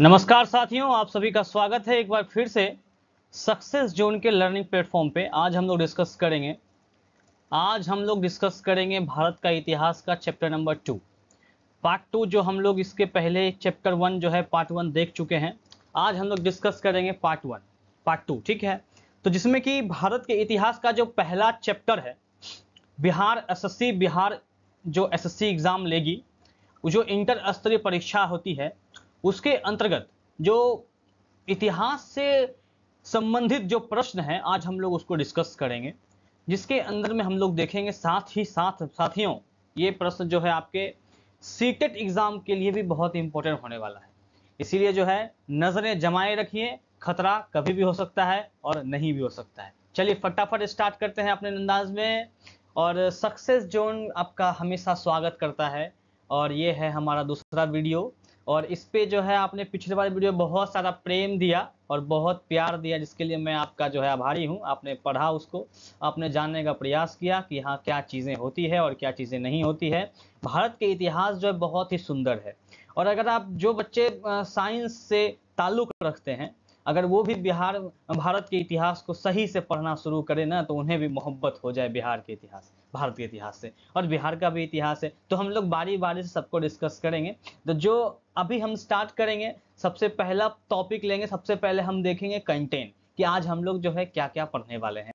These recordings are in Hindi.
नमस्कार साथियों आप सभी का स्वागत है एक बार फिर से सक्सेस जोन के लर्निंग प्लेटफॉर्म पे आज हम लोग डिस्कस करेंगे आज हम लोग डिस्कस करेंगे भारत का इतिहास का chapter number two part two जो हम लोग इसके पहले चैप्टर वन जो है पार्ट वन देख चुके हैं आज हम लोग डिस्कस करेंगे पार्ट वन पार्ट टू ठीक है तो जिसमें कि भारत के इतिहास का जो पहला चैप्टर है बिहार एसएससी बिहार जो एसएससी एग्ज़ाम लेगी जो इंटर स्तरीय परीक्षा होती है उसके अंतर्गत जो इतिहास से संबंधित जो प्रश्न है आज हम लोग उसको डिस्कस करेंगे जिसके अंदर में हम लोग देखेंगे साथ ही साथ साथियों ये प्रश्न जो है आपके सीटेट एग्जाम e के लिए भी बहुत इंपॉर्टेंट होने वाला है इसीलिए जो है नजरें जमाए रखिए खतरा कभी भी हो सकता है और नहीं भी हो सकता है चलिए फटाफट स्टार्ट करते हैं अपने अंदाज में और सक्सेस जोन आपका हमेशा स्वागत करता है और ये है हमारा दूसरा वीडियो और इस पे जो है आपने पिछले बार वीडियो बहुत सारा प्रेम दिया और बहुत प्यार दिया जिसके लिए मैं आपका जो है आभारी हूँ आपने पढ़ा उसको आपने जानने का प्रयास किया कि हाँ क्या चीज़ें होती है और क्या चीज़ें नहीं होती है भारत के इतिहास जो है बहुत ही सुंदर है और अगर आप जो बच्चे साइंस से ताल्लुक़ रखते हैं अगर वो भी बिहार भारत के इतिहास को सही से पढ़ना शुरू करें ना तो उन्हें भी मोहब्बत हो जाए बिहार के इतिहास भारत के इतिहास से और बिहार का भी इतिहास है तो हम लोग बारी बारी से सबको डिस्कस करेंगे तो जो अभी हम स्टार्ट करेंगे सबसे पहला टॉपिक लेंगे सबसे पहले हम देखेंगे कंटेंट कि आज हम लोग जो है क्या क्या पढ़ने वाले हैं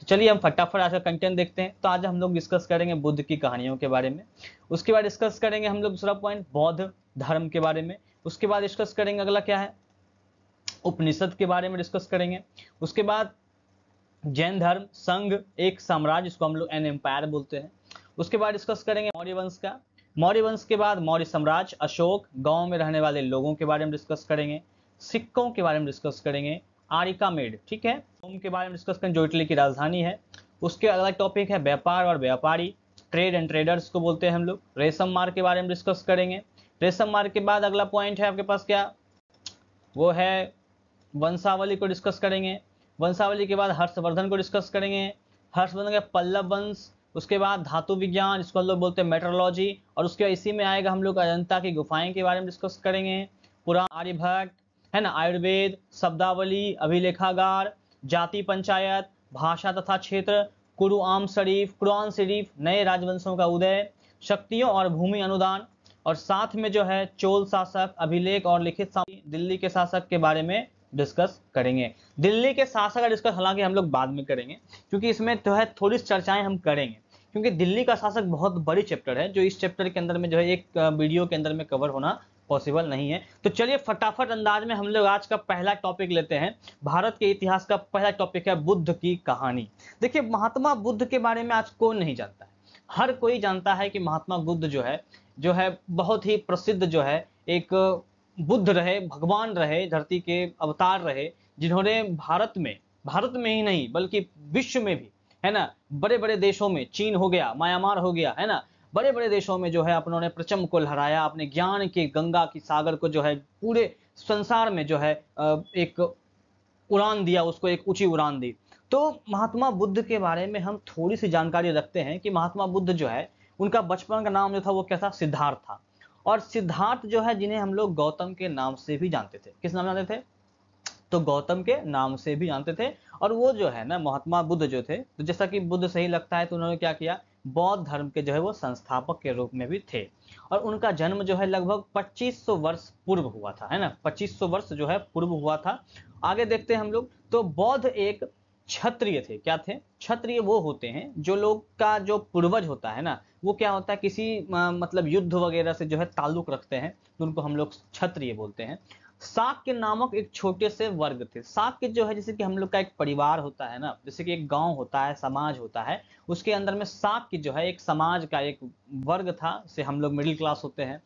तो चलिए हम फटाफट आज का कंटेंट देखते हैं तो आज हम लोग डिस्कस करेंगे बुद्ध की कहानियों के बारे में उसके बाद डिस्कस करेंगे हम लोग दूसरा पॉइंट बौद्ध धर्म के बारे में उसके बाद डिस्कस करेंगे अगला क्या है उपनिषद के बारे में डिस्कस करेंगे उसके बाद जैन धर्म संघ एक साम्राज्य इसको हम लोग एन एम्पायर बोलते हैं उसके बाद डिस्कस करेंगे मौर्य वंश का मौर्य वंश के बाद मौर्य साम्राज्य अशोक गांव में रहने वाले लोगों के बारे में डिस्कस करेंगे सिक्कों के बारे में डिस्कस करेंगे आरिका मेड ठीक है रोम के बारे में डिस्कस करेंगे जो इटली की राजधानी है उसके अगला टॉपिक है व्यापार और व्यापारी ट्रेड एंड ट्रेडर्स को बोलते हैं हम लोग रेशम मार्ग के बारे में डिस्कस करेंगे रेशम मार्ग के बाद अगला पॉइंट है आपके पास क्या वो है वंशावली को डिस्कस करेंगे वंशावली के बाद हर्षवर्धन को डिस्कस करेंगे हर्षवर्धन के पल्लव वंश उसके बाद धातु विज्ञान जिसको हम लोग बोलते हैं मेट्रोलॉजी और उसके इसी में आएगा हम लोग अजंता की गुफाएं के बारे में डिस्कस करेंगे पुरा आर्यभट्ट है ना आयुर्वेद शब्दावली अभिलेखागार जाति पंचायत भाषा तथा क्षेत्र कुरु आम शरीफ कुरान शरीफ नए राजवंशों का उदय शक्तियों और भूमि अनुदान और साथ में जो है चोल शासक अभिलेख और लिखित दिल्ली के शासक के बारे में डिस्कस करेंगे दिल्ली के शासक का डिस्कस हालांकि हम लोग बाद में करेंगे क्योंकि इसमें जो तो है थोड़ी चर्चाएं हम करेंगे क्योंकि दिल्ली का शासक बहुत बड़ी चैप्टर है जो इस चैप्टर के अंदर में जो है एक वीडियो के अंदर में कवर होना पॉसिबल नहीं है तो चलिए फटाफट अंदाज में हम लोग आज का पहला टॉपिक लेते हैं भारत के इतिहास का पहला टॉपिक है बुद्ध की कहानी देखिए महात्मा बुद्ध के बारे में आज कौन नहीं जानता है हर कोई जानता है कि महात्मा बुद्ध जो है जो है बहुत ही प्रसिद्ध जो है एक बुद्ध रहे भगवान रहे धरती के अवतार रहे जिन्होंने भारत में भारत में ही नहीं बल्कि विश्व में भी है ना बड़े बड़े देशों में चीन हो गया म्यांमार हो गया है ना बड़े बड़े देशों में जो है उन्होंने प्रचम को लहराया अपने ज्ञान के गंगा की सागर को जो है पूरे संसार में जो है एक उड़ान दिया उसको एक ऊंची उड़ान दी तो महात्मा बुद्ध के बारे में हम थोड़ी सी जानकारी रखते हैं कि महात्मा बुद्ध जो है उनका बचपन का नाम जो था वो क्या था सिद्धार्थ था और सिद्धार्थ जो है जिन्हें हम लोग गौतम के नाम से भी जानते थे किस नाम जानते थे तो गौतम के नाम से भी जानते थे और वो जो है ना महात्मा बुद्ध जो थे तो जैसा कि बुद्ध सही लगता है तो उन्होंने क्या किया बौद्ध धर्म के जो है वो संस्थापक के रूप में भी थे और उनका जन्म जो है लगभग 2500 वर्ष पूर्व हुआ था है ना 2500 वर्ष जो है पूर्व हुआ था आगे देखते हैं हम लोग तो बौद्ध एक क्षत्रिय थे क्या थे क्षत्रिय वो होते हैं जो लोग का जो पूर्वज होता है ना वो क्या होता है किसी मतलब युद्ध वगैरह से जो है ताल्लुक रखते हैं तो उनको हम लोग क्षत्रिय बोलते हैं साक के नामक एक छोटे से वर्ग थे साक के जो है जैसे कि हम लोग का एक परिवार होता है ना जैसे कि एक गांव होता है समाज होता है उसके अंदर में साक की जो है एक समाज का एक वर्ग था से हम लोग मिडिल क्लास होते हैं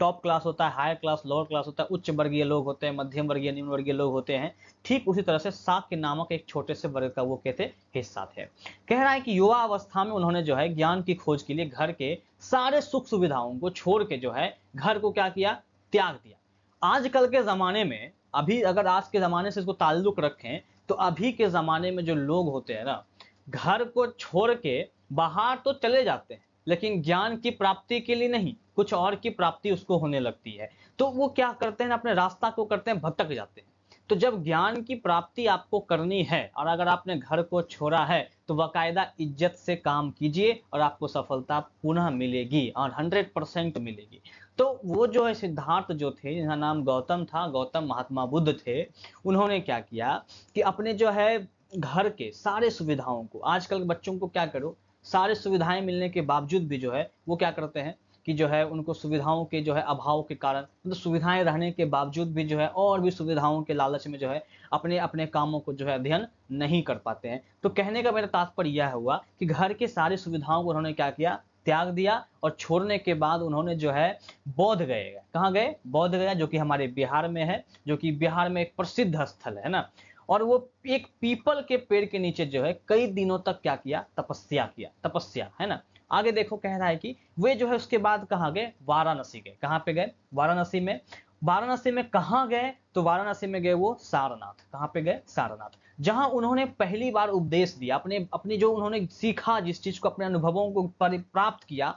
टॉप क्लास होता है हायर क्लास लोअर क्लास होता है उच्च वर्गीय लोग होते हैं मध्यम वर्गीय निम्न वर्गीय लोग होते हैं ठीक उसी तरह से साक के नामक एक छोटे से वर्ग का वो कहते हिस्सा थे कह रहा है कि युवा अवस्था में उन्होंने जो है ज्ञान की खोज के लिए घर के सारे सुख सुविधाओं को छोड़ के जो है घर को क्या किया त्याग दिया आजकल के ज़माने में अभी अगर आज के ज़माने से इसको ताल्लुक रखें तो अभी के ज़माने में जो लोग होते हैं ना घर को छोड़ के बाहर तो चले जाते हैं लेकिन ज्ञान की प्राप्ति के लिए नहीं कुछ और की प्राप्ति उसको होने लगती है तो वो क्या करते हैं अपने रास्ता को करते हैं भटक जाते हैं तो जब ज्ञान की प्राप्ति आपको करनी है और अगर आपने घर को छोड़ा है तो बाकायदा इज्जत से काम कीजिए और आपको सफलता पुनः मिलेगी और 100 परसेंट मिलेगी तो वो जो है सिद्धार्थ जो थे जिनका नाम गौतम था गौतम महात्मा बुद्ध थे उन्होंने क्या किया कि अपने जो है घर के सारे सुविधाओं को आजकल बच्चों को क्या करो सारे सुविधाएं मिलने के बावजूद भी जो है वो क्या करते हैं कि जो है उनको सुविधाओं के जो है अभाव के कारण मतलब तो सुविधाएं रहने के बावजूद भी जो है और भी सुविधाओं के लालच में जो है अपने अपने कामों को जो है अध्ययन नहीं कर पाते हैं तो कहने का मेरा तात्पर्य यह हुआ कि घर के सारी सुविधाओं को उन्होंने क्या किया त्याग दिया और छोड़ने के बाद उन्होंने जो है बौद्ध गए कहाँ गए बौद्ध गया जो कि हमारे बिहार में है जो कि बिहार में एक प्रसिद्ध स्थल है ना और वो एक पीपल के पेड़ के नीचे जो है कई दिनों तक क्या किया तपस्या किया तपस्या है ना आगे देखो कह रहा है कि वे जो है उसके बाद कहाँ गए वाराणसी गए कहाँ पे गए वाराणसी में वाराणसी में कहा गए तो वाराणसी में गए वो सारनाथ कहाँ पे गए सारनाथ जहां उन्होंने पहली बार उपदेश दिया अपने अपनी जो उन्होंने सीखा जिस चीज को अपने अनुभवों को प्राप्त किया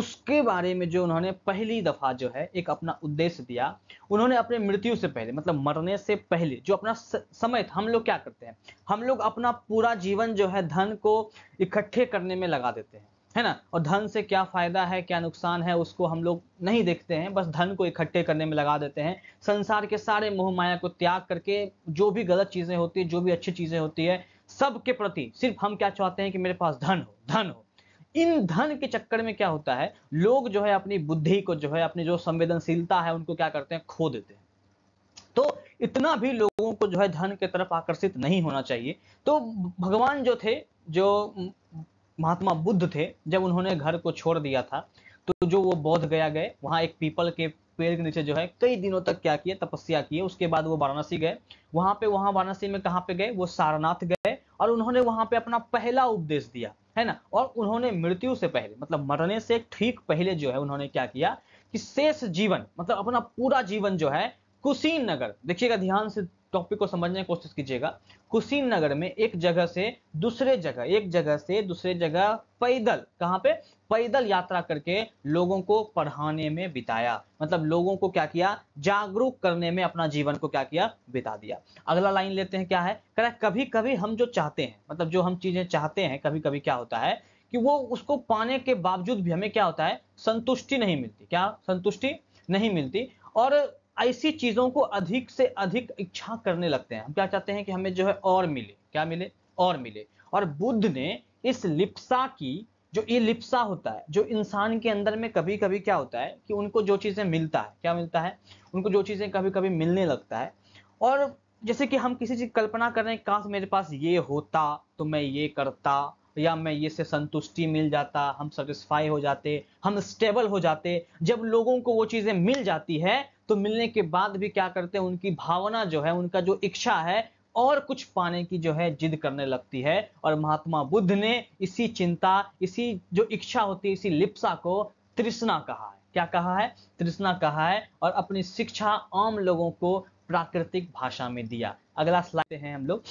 उसके बारे में जो उन्होंने पहली दफा जो है एक अपना उद्देश्य दिया उन्होंने अपने मृत्यु से पहले मतलब मरने से पहले जो अपना समय हम लोग क्या करते हैं हम लोग अपना पूरा जीवन जो है धन को इकट्ठे करने में लगा देते हैं है ना और धन से क्या फायदा है क्या नुकसान है उसको हम लोग नहीं देखते हैं बस धन को इकट्ठे करने में लगा देते हैं संसार के सारे मोह माया को त्याग करके जो भी गलत चीजें होती है जो भी अच्छी चीजें होती है सबके प्रति सिर्फ हम क्या चाहते हैं कि मेरे पास धन हो धन हो इन धन के चक्कर में क्या होता है लोग जो है अपनी बुद्धि को जो है अपनी जो संवेदनशीलता है उनको क्या करते हैं खो देते हैं तो इतना भी लोगों को जो है धन के तरफ आकर्षित नहीं होना चाहिए तो भगवान जो थे जो महात्मा बुद्ध थे जब उन्होंने घर को छोड़ दिया था तो जो वो बौद्ध गया गए वहां एक पीपल के पेड़ के नीचे जो है कई दिनों तक क्या किए तपस्या किए उसके बाद वो वाराणसी गए वहां पे वहां वाराणसी में कहाँ पे गए वो सारनाथ गए और उन्होंने वहां पे अपना पहला उपदेश दिया है ना और उन्होंने मृत्यु से पहले मतलब मरने से ठीक पहले जो है उन्होंने क्या किया कि शेष जीवन मतलब अपना पूरा जीवन जो है कुशीनगर देखिएगा ध्यान से टॉपिक को समझने की कोशिश कीजिएगा कुशीनगर में एक जगह से दूसरे जगह एक जगह से दूसरे जगह पैदल कहाँ पे पैदल यात्रा करके लोगों को पढ़ाने में बिताया मतलब लोगों को क्या किया जागरूक करने में अपना जीवन को क्या किया बिता दिया अगला लाइन लेते हैं क्या है कह कभी कभी हम जो चाहते हैं मतलब जो हम चीजें चाहते हैं कभी कभी क्या होता है कि वो उसको पाने के बावजूद भी हमें क्या होता है संतुष्टि नहीं मिलती क्या संतुष्टि नहीं मिलती और ऐसी चीज़ों को अधिक से अधिक इच्छा करने लगते हैं हम क्या चाहते हैं कि हमें जो है और मिले क्या मिले और मिले और बुद्ध ने इस लिप्सा की जो ये लिप्सा होता है जो इंसान के अंदर में कभी कभी क्या होता है कि उनको जो चीज़ें मिलता है क्या मिलता है उनको जो चीज़ें कभी कभी मिलने लगता है और जैसे कि हम किसी चीज़ कल्पना कर रहे हैं काश मेरे पास ये होता तो मैं ये करता या मैं ये से संतुष्टि मिल जाता हम सेटिस्फाई हो जाते हम स्टेबल हो जाते जब लोगों को वो चीज़ें मिल जाती है तो मिलने के बाद भी क्या करते हैं उनकी भावना जो है उनका जो इच्छा है और कुछ पाने की जो है जिद करने लगती है और महात्मा बुद्ध ने इसी चिंता इसी जो इच्छा होती है इसी लिप्सा को तृष्णा कहा है क्या कहा है तृष्णा कहा है और अपनी शिक्षा आम लोगों को प्राकृतिक भाषा में दिया अगला स्लाइड है हम लोग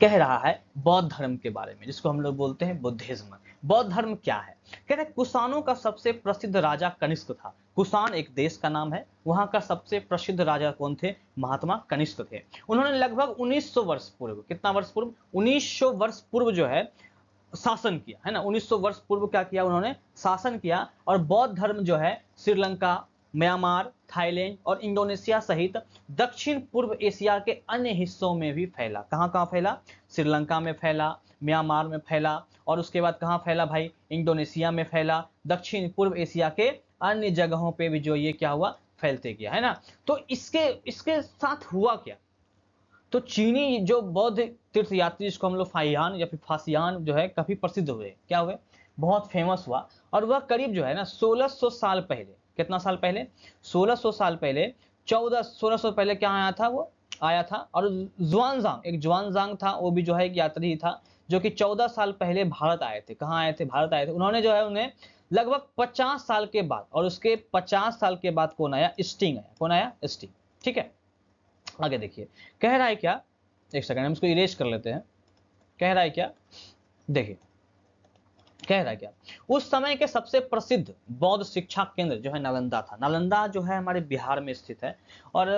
कह रहा है बौद्ध धर्म के बारे में जिसको हम लोग बोलते हैं बुद्धिज्म बौद्ध धर्म क्या है कह रहे कुसानों का सबसे प्रसिद्ध राजा कनिष्क था कुसान एक देश का नाम है वहां का सबसे प्रसिद्ध राजा कौन थे महात्मा कनिष्क थे उन्होंने लगभग 1900 वर्ष पूर्व कितना वर्ष पूर्व 1900 वर्ष पूर्व जो है शासन किया है ना 1900 वर्ष पूर्व क्या किया उन्होंने शासन किया और बौद्ध धर्म जो है श्रीलंका म्यांमार थाईलैंड और इंडोनेशिया सहित दक्षिण पूर्व एशिया के अन्य हिस्सों में भी फैला कहाँ कहाँ फैला श्रीलंका में फैला म्यांमार में फैला और उसके बाद कहाँ फैला भाई इंडोनेशिया में फैला दक्षिण पूर्व एशिया के अन्य जगहों पे भी जो ये क्या हुआ फैलते गया है ना तो इसके इसके साथ हुआ क्या तो चीनी जो बौद्ध तीर्थयात्री जिसको हम लोग फाइयान या फिर फासियान जो है काफी प्रसिद्ध हुए क्या हुए बहुत फेमस हुआ और वह करीब जो है ना 1600 साल पहले कितना साल पहले 1600 साल पहले 14 1600 पहले क्या आया था वो आया था और जुआनजांग एक जुआनजांग था वो भी जो है एक यात्री था जो कि 14 साल पहले भारत आए थे कहाँ आए थे भारत आए थे उन्होंने जो है उन्हें लगभग 50 साल के बाद और उसके 50 साल के बाद कौन आया स्टिंग आया कौन आया स्टिंग ठीक है आगे देखिए कह रहा है क्या एक सेकंड हम इसको इरेज कर लेते हैं कह रहा है क्या देखिए कह रहा क्या उस समय के सबसे प्रसिद्ध बौद्ध शिक्षा केंद्र जो है नालंदा था नालंदा जो है हमारे बिहार में स्थित है और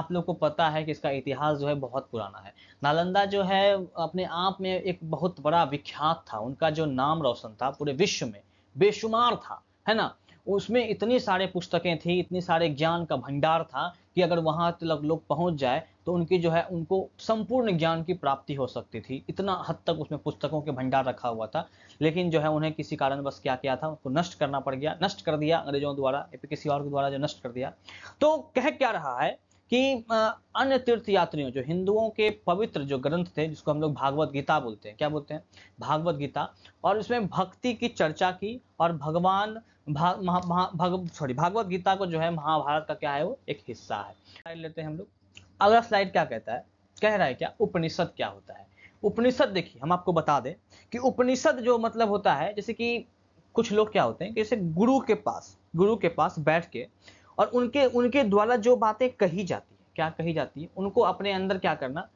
आप लोग को पता है कि इसका इतिहास जो है बहुत पुराना है नालंदा जो है अपने आप में एक बहुत बड़ा विख्यात था उनका जो नाम रोशन था पूरे विश्व में बेशुमार था है ना उसमें इतनी सारे पुस्तकें थी इतनी सारे ज्ञान का भंडार था कि अगर वहां तक लोग पहुंच जाए तो उनकी जो है उनको संपूर्ण ज्ञान की प्राप्ति हो सकती थी इतना हद तक उसमें पुस्तकों के भंडार रखा हुआ था लेकिन जो है उन्हें किसी कारणवश क्या किया था उनको नष्ट करना पड़ गया नष्ट कर दिया अंग्रेजों द्वारा किसी और के द्वारा जो नष्ट कर दिया तो कह क्या रहा है कि अन्य तीर्थ यात्रियों जो हिंदुओं के पवित्र जो ग्रंथ थे जिसको हम लोग भागवत गीता बोलते हैं क्या बोलते हैं भागवत गीता और इसमें भक्ति की चर्चा की और भगवान भाग महा, सॉरी भागवत गीता को जो है महाभारत का क्या है वो एक हिस्सा है लेते हैं हम लोग अगला स्लाइड क्या कहता है कह रहा है क्या उपनिषद क्या होता है उपनिषद देखिए हम आपको बता दें कि उपनिषद जो मतलब होता है जैसे कि कुछ लोग क्या होते हैं कि जैसे गुरु के पास गुरु के पास बैठ के और उनके उनके द्वारा जो बातें कही जाती है क्या कही जाती है उनको अपने अंदर क्या करना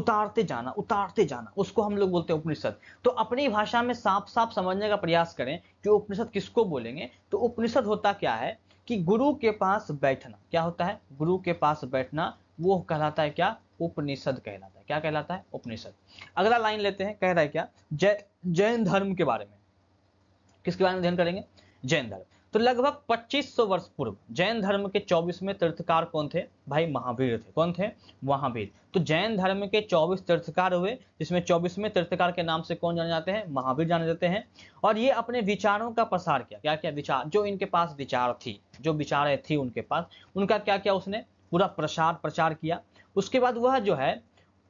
उतारते जाना उतारते जाना उसको हम लोग बोलते हैं उपनिषद तो अपनी भाषा में साफ साफ समझने का प्रयास करें कि उपनिषद किसको बोलेंगे तो उपनिषद होता क्या है कि गुरु के पास बैठना क्या होता है गुरु के पास बैठना वो कहलाता है क्या उपनिषद कहलाता है क्या कहलाता है उपनिषद अगला लाइन लेते हैं कह रहा है क्या जय जैन धर्म के बारे में किसके बारे में अध्ययन करेंगे जैन धर्म तो लगभग 2500 वर्ष पूर्व जैन धर्म के 24वें तीर्थकार कौन थे भाई महावीर थे कौन थे महावीर तो जैन धर्म के 24 तीर्थकार हुए जिसमें 24वें तीर्थकार के नाम से कौन जाने जाते हैं महावीर जाने जाते हैं और ये अपने विचारों का प्रसार किया क्या क्या विचार जो इनके पास विचार थी जो विचारें थी उनके पास उनका क्या क्या उसने पूरा प्रसार प्रचार किया उसके बाद वह जो है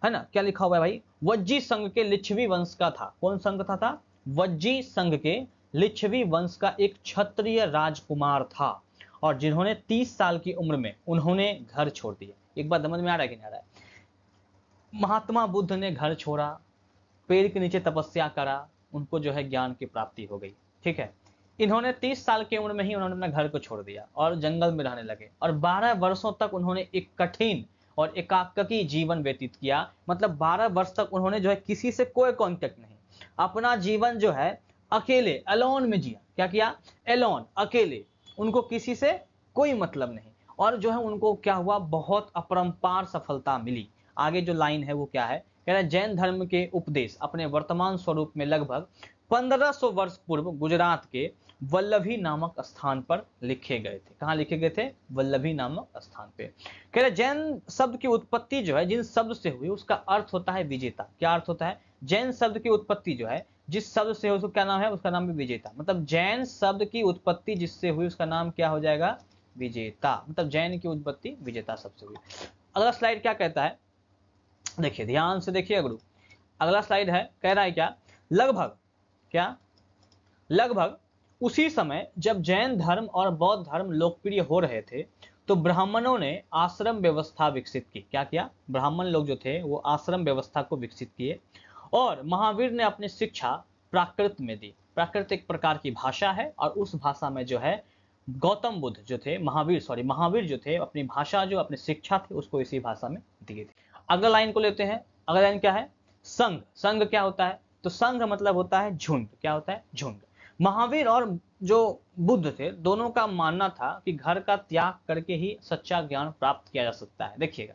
है ना क्या लिखा हुआ है भाई वज्जी संघ के लिच्छवी वंश का था कौन संघ था, था? वज्जी संघ के लिच्छवी वंश का एक क्षत्रिय राजकुमार था और जिन्होंने 30 साल की उम्र में उन्होंने घर छोड़ दिया एक बात समझ में आ रहा है कि नहीं आ रहा है महात्मा बुद्ध ने घर छोड़ा पेड़ के नीचे तपस्या करा उनको जो है ज्ञान की प्राप्ति हो गई ठीक है इन्होंने 30 साल की उम्र में ही उन्होंने अपना घर को छोड़ दिया और जंगल में रहने लगे और 12 वर्षों तक उन्होंने एक कठिन और एकाकी जीवन व्यतीत किया मतलब 12 वर्ष तक उन्होंने जो है किसी से कोई कॉन्टेक्ट नहीं अपना जीवन जो है अकेले अलोन में जिया क्या किया एलोन अकेले उनको किसी से कोई मतलब नहीं और जो है उनको क्या हुआ बहुत अपरंपार सफलता मिली आगे जो लाइन है वो क्या है कह रहे जैन धर्म के उपदेश अपने वर्तमान स्वरूप में लगभग 1500 वर्ष पूर्व गुजरात के वल्लभी नामक स्थान पर लिखे गए थे कहा लिखे गए थे वल्लभी नामक स्थान पे कह रहे जैन शब्द की उत्पत्ति जो है जिन शब्द से हुई उसका अर्थ होता है विजेता क्या अर्थ होता है जैन शब्द की उत्पत्ति जो है जिस शब्द से हो उसको क्या नाम है उसका नाम भी विजेता मतलब जैन शब्द की उत्पत्ति जिससे हुई उसका नाम क्या हो जाएगा विजेता मतलब जैन की उत्पत्ति विजेता शब्द से हुई अगला स्लाइड क्या कहता है देखिए ध्यान से देखिए गुरु अगला स्लाइड है कह रहा है क्या लगभग क्या लगभग उसी समय जब जैन धर्म और बौद्ध धर्म लोकप्रिय हो रहे थे तो ब्राह्मणों ने आश्रम व्यवस्था विकसित की क्या किया ब्राह्मण लोग जो थे वो आश्रम व्यवस्था को विकसित किए और महावीर ने अपनी शिक्षा प्राकृत में दी प्राकृत एक प्रकार की भाषा है और उस भाषा में जो है गौतम बुद्ध जो थे महावीर सॉरी महावीर जो थे अपनी भाषा जो अपनी शिक्षा थी उसको इसी भाषा में दिए थी अगला लाइन को लेते हैं अगला लाइन क्या है संघ संघ क्या होता है तो संघ मतलब होता है झुंड क्या होता है झुंड महावीर और जो बुद्ध थे दोनों का मानना था कि घर का त्याग करके ही सच्चा ज्ञान प्राप्त किया जा सकता है देखिएगा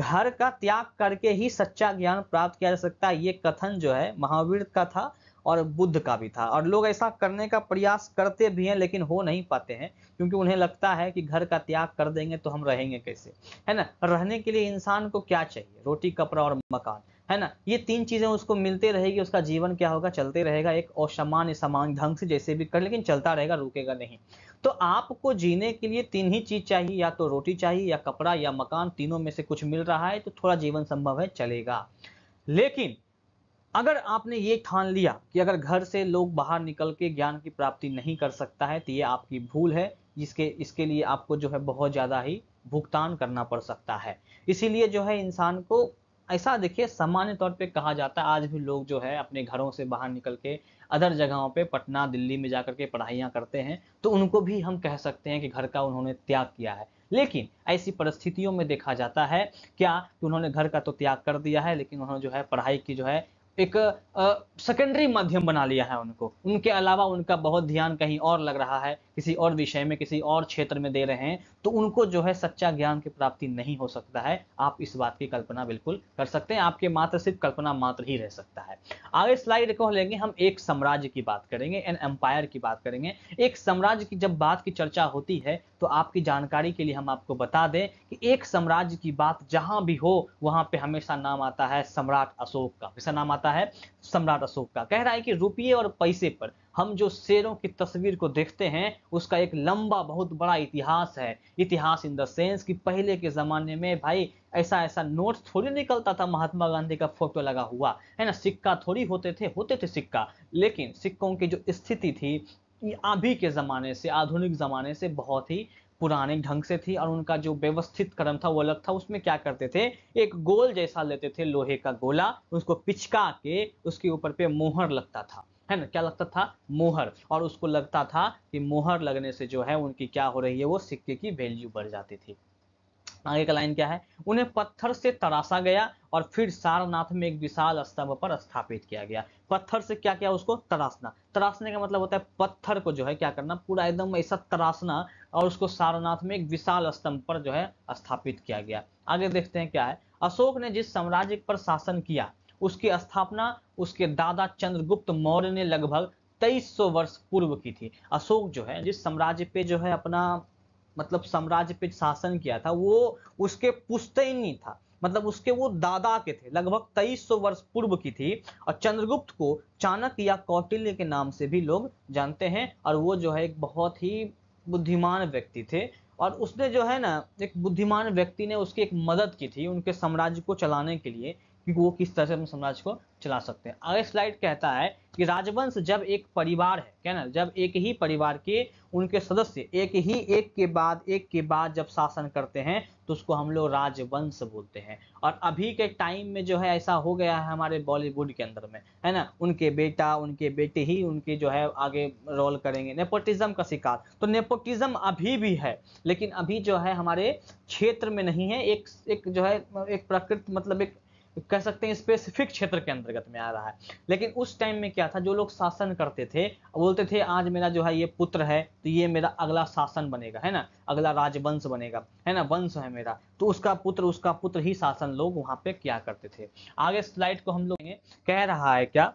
घर का त्याग करके ही सच्चा ज्ञान प्राप्त किया जा सकता है ये कथन जो है महावीर का था और बुद्ध का भी था और लोग ऐसा करने का प्रयास करते भी हैं लेकिन हो नहीं पाते हैं क्योंकि उन्हें लगता है कि घर का त्याग कर देंगे तो हम रहेंगे कैसे है ना रहने के लिए इंसान को क्या चाहिए रोटी कपड़ा और मकान है ना ये तीन चीज़ें उसको मिलते रहेगी उसका जीवन क्या होगा चलते रहेगा एक असामान्य समान ढंग से जैसे भी कर लेकिन चलता रहेगा रुकेगा नहीं तो आपको जीने के लिए तीन ही चीज़ चाहिए या तो रोटी चाहिए या कपड़ा या मकान तीनों में से कुछ मिल रहा है तो थोड़ा जीवन संभव है चलेगा लेकिन अगर आपने ये ठान लिया कि अगर घर से लोग बाहर निकल के ज्ञान की प्राप्ति नहीं कर सकता है तो ये आपकी भूल है जिसके इसके लिए आपको जो है बहुत ज़्यादा ही भुगतान करना पड़ सकता है इसीलिए जो है इंसान को ऐसा देखिए सामान्य तौर पे कहा जाता है आज भी लोग जो है अपने घरों से बाहर निकल के अदर जगहों पे पटना दिल्ली में जाकर के पढ़ाइयाँ करते हैं तो उनको भी हम कह सकते हैं कि घर का उन्होंने त्याग किया है लेकिन ऐसी परिस्थितियों में देखा जाता है क्या कि उन्होंने घर का तो त्याग कर दिया है लेकिन उन्होंने जो है पढ़ाई की जो है एक सेकेंडरी माध्यम बना लिया है उनको उनके अलावा उनका बहुत ध्यान कहीं और लग रहा है किसी और विषय में किसी और क्षेत्र में दे रहे हैं तो उनको जो है सच्चा ज्ञान की प्राप्ति नहीं हो सकता है आप इस बात की कल्पना बिल्कुल कर सकते हैं आपके मात्र सिर्फ कल्पना मात्र ही रह सकता है आगे स्लाइड को लेंगे हम एक साम्राज्य की बात करेंगे एन एम्पायर की बात करेंगे एक साम्राज्य की जब बात की चर्चा होती है तो आपकी जानकारी के लिए हम आपको बता दें कि एक साम्राज्य की बात जहां भी हो वहां पे हमेशा नाम आता है सम्राट अशोक का हमेशा नाम आता है सम्राट अशोक का कह रहा है कि रुपये और पैसे पर हम जो शेरों की तस्वीर को देखते हैं उसका एक लंबा बहुत बड़ा इतिहास है इतिहास इन द सेंस कि पहले के ज़माने में भाई ऐसा ऐसा नोट थोड़ी निकलता था महात्मा गांधी का फोटो लगा हुआ है ना सिक्का थोड़ी होते थे होते थे सिक्का लेकिन सिक्कों की जो स्थिति थी अभी के ज़माने से आधुनिक ज़माने से बहुत ही पुराने ढंग से थी और उनका जो व्यवस्थित क्रम था वो अलग था उसमें क्या करते थे एक गोल जैसा लेते थे लोहे का गोला उसको पिचका के उसके ऊपर पे मोहर लगता था है ना क्या लगता था मोहर और उसको लगता था कि मोहर लगने से जो है उनकी क्या हो रही है वो सिक्के की वैल्यू बढ़ जाती थी आगे का लाइन क्या है उन्हें पत्थर से तराशा गया और फिर सारनाथ में एक विशाल स्तंभ पर स्थापित किया गया पत्थर से क्या क्या उसको तराशना तराशने का मतलब होता है पत्थर को जो है क्या करना पूरा एकदम ऐसा तराशना और उसको सारनाथ में एक विशाल स्तंभ पर जो है स्थापित किया गया आगे देखते हैं क्या है अशोक ने जिस साम्राज्य पर शासन किया उसकी स्थापना उसके दादा चंद्रगुप्त मौर्य ने लगभग 2300 वर्ष पूर्व की थी अशोक जो है जिस साम्राज्य पे जो है अपना मतलब साम्राज्य पे शासन किया था वो उसके पुस्तैनी था मतलब उसके वो दादा के थे लगभग 2300 वर्ष पूर्व की थी और चंद्रगुप्त को चाणक्य या कौटिल्य के नाम से भी लोग जानते हैं और वो जो है एक बहुत ही बुद्धिमान व्यक्ति थे और उसने जो है ना एक बुद्धिमान व्यक्ति ने उसकी एक मदद की थी उनके साम्राज्य को चलाने के लिए कि वो किस तरह से अपने साम्राज्य को चला सकते हैं अगले स्लाइड कहता है कि राजवंश जब एक परिवार है क्या ना जब एक ही परिवार के उनके सदस्य एक ही एक के बाद एक के बाद जब शासन करते हैं तो उसको हम लोग राजवंश बोलते हैं और अभी के टाइम में जो है ऐसा हो गया है हमारे बॉलीवुड के अंदर में है ना उनके बेटा उनके बेटे ही उनके जो है आगे रोल करेंगे नेपोटिज्म का शिकार तो नेपोटिज्म अभी भी है लेकिन अभी जो है हमारे क्षेत्र में नहीं है एक एक जो है एक प्रकृति मतलब एक कह सकते हैं स्पेसिफिक क्षेत्र के अंतर्गत में आ रहा है लेकिन उस टाइम में क्या था जो लोग शासन करते थे बोलते थे आज मेरा जो है ये पुत्र है तो ये मेरा अगला शासन बनेगा है ना अगला राजवंश बनेगा है ना वंश है मेरा तो उसका पुत्र उसका पुत्र ही शासन लोग वहां पे क्या करते थे आगे स्लाइड को हम लोग कह रहा है क्या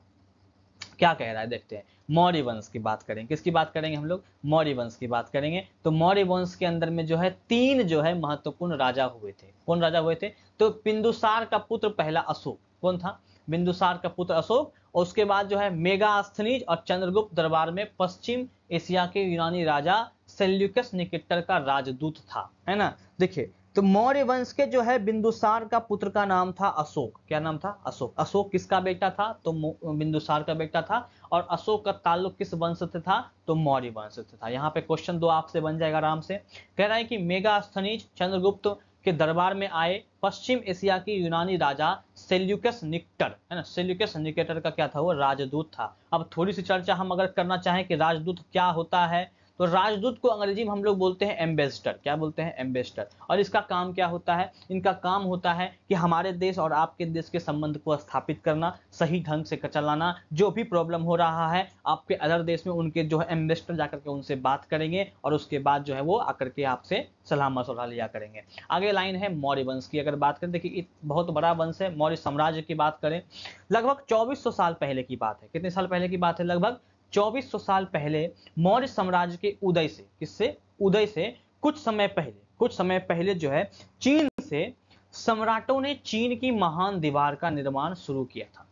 क्या कह रहा है देखते हैं मौर्य वंश की बात करेंगे किसकी बात करेंगे हम लोग मौर्य वंश की बात करेंगे तो मौर्य वंश के अंदर में जो है तीन जो है महत्वपूर्ण राजा हुए थे कौन राजा हुए थे तो बिंदुसार का पुत्र पहला अशोक कौन था बिंदुसार का पुत्र अशोक और उसके बाद जो है मेगास्थनीज और चंद्रगुप्त दरबार में पश्चिम एशिया के यूनानी राजा सेल्यूकस निकेटर का राजदूत था है ना देखिए तो मौर्य वंश के जो है बिंदुसार का पुत्र का नाम था अशोक क्या नाम था अशोक अशोक किसका बेटा था तो बिंदुसार का बेटा था और अशोक का ताल्लुक किस वंश से था तो मौर्य वंश से था यहाँ पे क्वेश्चन दो आपसे बन जाएगा आराम से कह रहा है कि मेगा स्थनीज चंद्रगुप्त के दरबार में आए पश्चिम एशिया की यूनानी राजा सेल्यूकस निक्टर है ना सेल्यूकस निकेटर का क्या था वो राजदूत था अब थोड़ी सी चर्चा हम अगर करना चाहें कि राजदूत क्या होता है तो राजदूत को अंग्रेजी में हम लोग बोलते हैं एम्बेसडर क्या बोलते हैं एम्बेसडर और इसका काम क्या होता है इनका काम होता है कि हमारे देश और आपके देश के संबंध को स्थापित करना सही ढंग से चलाना जो भी प्रॉब्लम हो रहा है आपके अदर देश में उनके जो है एम्बेसडर जाकर के उनसे बात करेंगे और उसके बाद जो है वो आकर के आपसे सलाह मशवरा लिया करेंगे आगे लाइन है मौर्य वंश की अगर बात करें देखिए बहुत बड़ा वंश है मौर्य साम्राज्य की बात करें लगभग चौबीस साल पहले की बात है कितने साल पहले की बात है लगभग 2400 साल पहले मौर्य साम्राज्य के उदय से किससे उदय से कुछ समय पहले कुछ समय पहले जो है चीन से सम्राटों ने चीन की महान दीवार का निर्माण शुरू किया था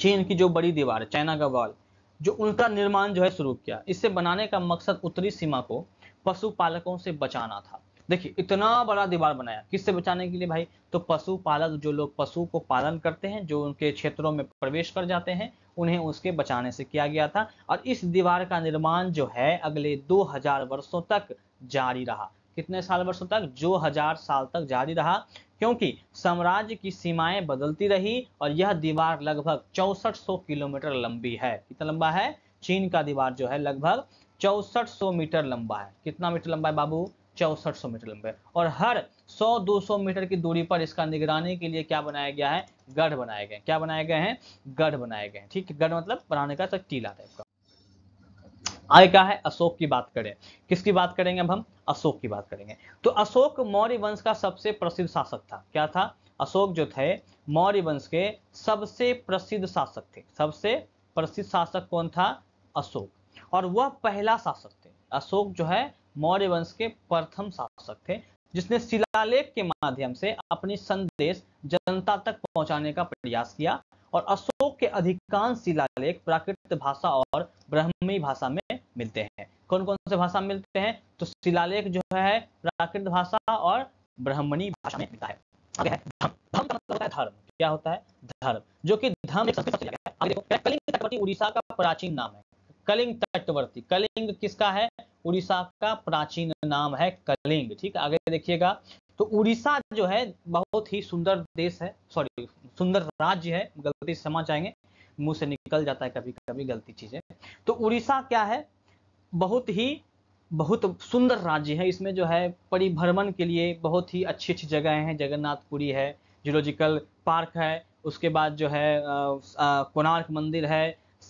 चीन की जो बड़ी दीवार है चाइना का वॉल जो उनका निर्माण जो है शुरू किया इसे बनाने का मकसद उत्तरी सीमा को पशुपालकों से बचाना था देखिए इतना बड़ा दीवार बनाया किससे बचाने के लिए भाई तो पशुपालक जो लोग पशु को पालन करते हैं जो उनके क्षेत्रों में प्रवेश कर जाते हैं उन्हें उसके बचाने से किया गया था और इस दीवार का निर्माण जो है अगले 2000 वर्षों तक जारी रहा कितने साल वर्षों तक जो हजार साल तक जारी रहा क्योंकि साम्राज्य की सीमाएं बदलती रही और यह दीवार लगभग चौसठ किलोमीटर लंबी है कितना लंबा है चीन का दीवार जो है लगभग चौसठ मीटर लंबा है कितना मीटर लंबा है बाबू चौसठ सौ मीटर लंबे और हर 100-200 मीटर की दूरी पर इसका निगरानी के लिए क्या बनाया गया है गढ़ बनाए गए क्या बनाए गए हैं गढ़ बनाए गए हैं ठीक है गढ़ मतलब बनाने का टीला टाइप का आगे क्या है अशोक की बात करें किसकी बात करेंगे अब हम अशोक की बात करेंगे तो अशोक मौर्य वंश का सबसे प्रसिद्ध शासक था क्या था अशोक जो थे मौर्य वंश के सबसे प्रसिद्ध शासक थे सबसे प्रसिद्ध शासक कौन था अशोक और वह पहला शासक थे अशोक जो है मौर्य वंश के प्रथम शासक थे जिसने शिलालेख के माध्यम से अपनी संदेश जनता तक पहुंचाने का प्रयास किया और अशोक के अधिकांश शिलालेख प्राकृत भाषा और ब्राह्मी भाषा में मिलते हैं कौन कौन से भाषा मिलते हैं तो शिलालेख जो है प्राकृत भाषा और ब्राह्मणी भाषा में मिलता है धर्म मतलब धर्म क्या होता है धर्म जो कि धर्म एक संस्कृत उड़ीसा का प्राचीन नाम है कलिंग तटवर्ती कलिंग किसका है उड़ीसा का प्राचीन नाम है कलिंग ठीक आगे देखिएगा तो उड़ीसा जो है बहुत ही सुंदर देश है सॉरी सुंदर राज्य है गलती समझ चाहेंगे मुंह से निकल जाता है कभी कभी गलती चीजें तो उड़ीसा क्या है बहुत ही बहुत सुंदर राज्य है इसमें जो है परिभ्रमण के लिए बहुत ही अच्छी अच्छी जगह है जगन्नाथपुरी है जूलॉजिकल पार्क है उसके बाद जो है कोणार्क मंदिर है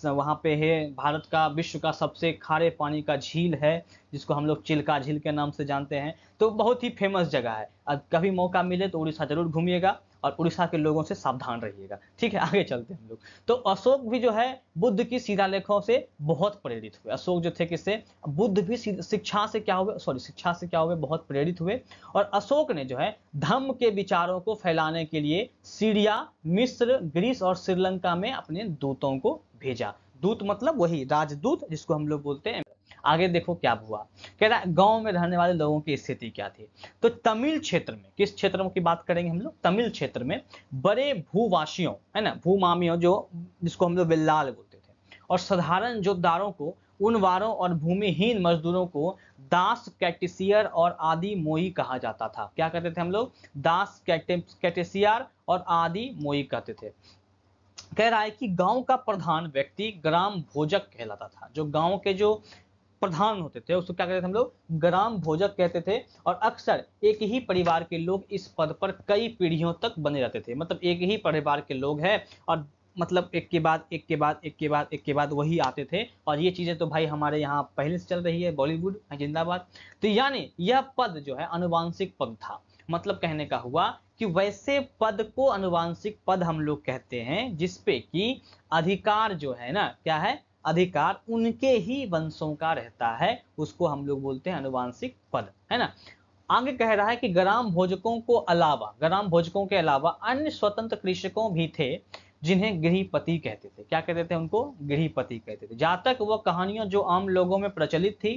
वहाँ पे है भारत का विश्व का सबसे खारे पानी का झील है जिसको हम लोग चिल्का झील के नाम से जानते हैं तो बहुत ही फेमस जगह है अब कभी मौका मिले तो उड़ीसा जरूर घूमिएगा और उड़ीसा के लोगों से सावधान रहिएगा ठीक है आगे चलते हैं हम लोग तो अशोक भी जो है बुद्ध की सीधा लेखों से बहुत प्रेरित हुए अशोक जो थे किससे बुद्ध भी शिक्षा से क्या हुए सॉरी शिक्षा से क्या हुए बहुत प्रेरित हुए और अशोक ने जो है धम्म के विचारों को फैलाने के लिए सीरिया मिस्र ग्रीस और श्रीलंका में अपने दूतों को भेजा दूत मतलब वही राजदूत जिसको हम लोग बोलते हैं आगे देखो क्या हुआ कहता गाँव में रहने वाले लोगों की स्थिति क्या थी तो तमिल क्षेत्र में किस क्षेत्र की बात करेंगे हम लोग तमिल क्षेत्र में बड़े भूवासियों है ना भूमामियों जो जिसको हम लोग बिल्लाल बोलते थे और साधारण जोदारों को उन वारों और भूमिहीन मजदूरों को दास कैटिसियर और आदि मोई कहा जाता था क्या कहते थे हम लोग दास कैटिसियर और आदि मोई कहते थे कह रहा है कि गांव का प्रधान व्यक्ति ग्राम भोजक कहलाता था जो गांव के जो प्रधान होते थे उसको क्या कहते थे हम लोग ग्राम भोजक कहते थे और अक्सर एक ही परिवार के लोग इस पद पर कई पीढ़ियों तक बने रहते थे मतलब एक ही परिवार के लोग हैं और मतलब एक के बाद एक के बाद एक के बाद एक के बाद वही आते थे और ये चीज़ें तो भाई हमारे यहाँ पहले से चल रही है बॉलीवुड जिंदाबाद तो यानी यह पद जो है अनुवांशिक पद था मतलब कहने का हुआ कि वैसे पद को अनुवांशिक पद हम लोग कहते हैं जिसपे की अधिकार जो है ना क्या है अधिकार उनके ही वंशों का रहता है उसको हम लोग बोलते हैं अनुवांशिक पद है ना आगे कह रहा है कि ग्राम भोजकों को अलावा ग्राम भोजकों के अलावा अन्य स्वतंत्र कृषकों भी थे जिन्हें गृहपति कहते थे क्या कहते थे उनको गृहपति कहते थे जातक वह कहानियां जो आम लोगों में प्रचलित थी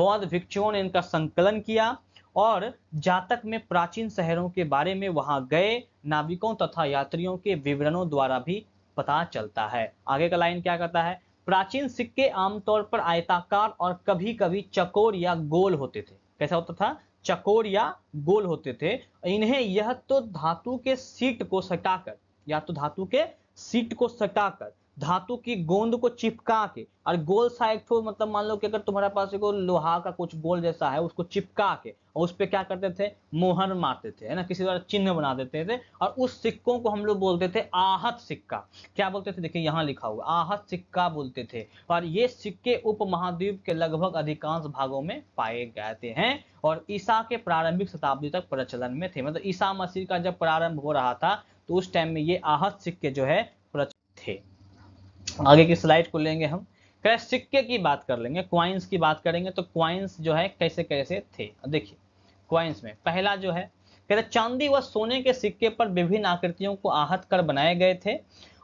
बौद्ध भिक्षुओं ने इनका संकलन किया और जातक में प्राचीन शहरों के बारे में वहां गए नाविकों तथा यात्रियों के विवरणों द्वारा भी पता चलता है आगे का लाइन क्या कहता है प्राचीन सिक्के आमतौर पर आयताकार और कभी कभी चकोर या गोल होते थे कैसा होता था चकोर या गोल होते थे इन्हें यह तो धातु के सीट को सटाकर या तो धातु के सीट को सटाकर धातु की गोंद को चिपका के और गोल सा एक ठो मतलब मान लो कि अगर तुम्हारे पास एक लोहा का कुछ गोल जैसा है उसको चिपका के और उस पर क्या करते थे मोहर मारते थे है ना किसी द्वारा चिन्ह बना देते थे और उस सिक्कों को हम लोग बोलते थे आहत सिक्का क्या बोलते थे देखिए यहाँ लिखा हुआ आहत सिक्का बोलते थे और ये सिक्के उपमहाद्वीप के लगभग अधिकांश भागों में पाए जाते हैं और ईसा के प्रारंभिक शताब्दी तक प्रचलन में थे मतलब ईसा मसीह का जब प्रारंभ हो रहा था तो उस टाइम में ये आहत सिक्के जो है प्रचलित थे आगे की स्लाइड को लेंगे हम क्रैश सिक्के की बात कर लेंगे क्वाइंस की बात करेंगे तो क्वाइंस जो है कैसे कैसे थे देखिए क्वाइंस में पहला जो है कहते चांदी व सोने के सिक्के पर विभिन्न आकृतियों को आहत कर बनाए गए थे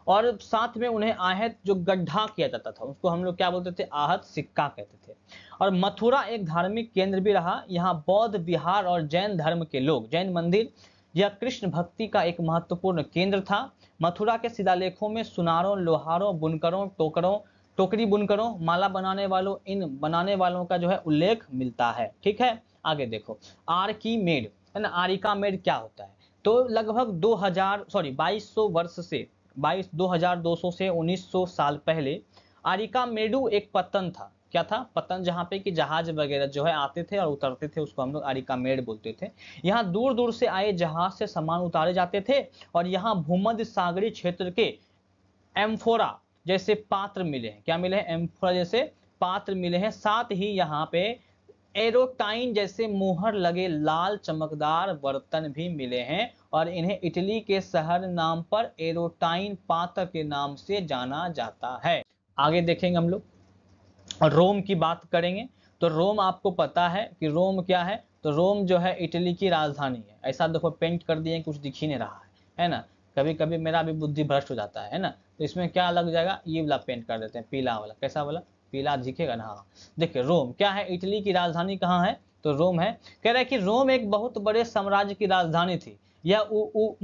और साथ में उन्हें आहत जो गड्ढा किया जाता था उसको हम लोग क्या बोलते थे आहत सिक्का कहते थे और मथुरा एक धार्मिक केंद्र भी रहा यहाँ बौद्ध विहार और जैन धर्म के लोग जैन मंदिर यह कृष्ण भक्ति का एक महत्वपूर्ण केंद्र था मथुरा के शिलालेखों में सुनारों लोहारों बुनकरों टोकरों टोकरी बुनकरों माला बनाने वालों इन बनाने वालों का जो है उल्लेख मिलता है ठीक है आगे देखो आर की मेड है ना आरिका मेड क्या होता है तो लगभग 2000 सॉरी 2200 वर्ष से 22 2200 से 1900 साल पहले आरिका मेडू एक पतन था क्या था पतन जहाँ पे कि जहाज वगैरह जो है आते थे और उतरते थे उसको हम लोग अरिकामेड बोलते थे यहाँ दूर दूर से आए जहाज से सामान उतारे जाते थे और यहाँ भूमध्य सागरी क्षेत्र के एम्फोरा जैसे पात्र मिले हैं क्या मिले हैं एम्फोरा जैसे पात्र मिले हैं साथ ही यहाँ पे एरोटाइन जैसे मोहर लगे लाल चमकदार बर्तन भी मिले हैं और इन्हें इटली के शहर नाम पर एरोटाइन पात्र के नाम से जाना जाता है आगे देखेंगे हम लोग और रोम की बात करेंगे तो रोम आपको पता है कि रोम क्या है तो रोम जो है इटली की राजधानी है ऐसा देखो पेंट कर दिए कुछ दिख ही नहीं रहा है है ना कभी कभी मेरा भी बुद्धि भ्रष्ट हो जाता है है ना तो इसमें क्या लग जाएगा ये वाला पेंट कर देते हैं पीला वाला कैसा वाला पीला दिखेगा ना हाँ देखिए रोम क्या है इटली की राजधानी कहाँ है तो रोम है कह रहा है कि रोम एक बहुत बड़े साम्राज्य की राजधानी थी यह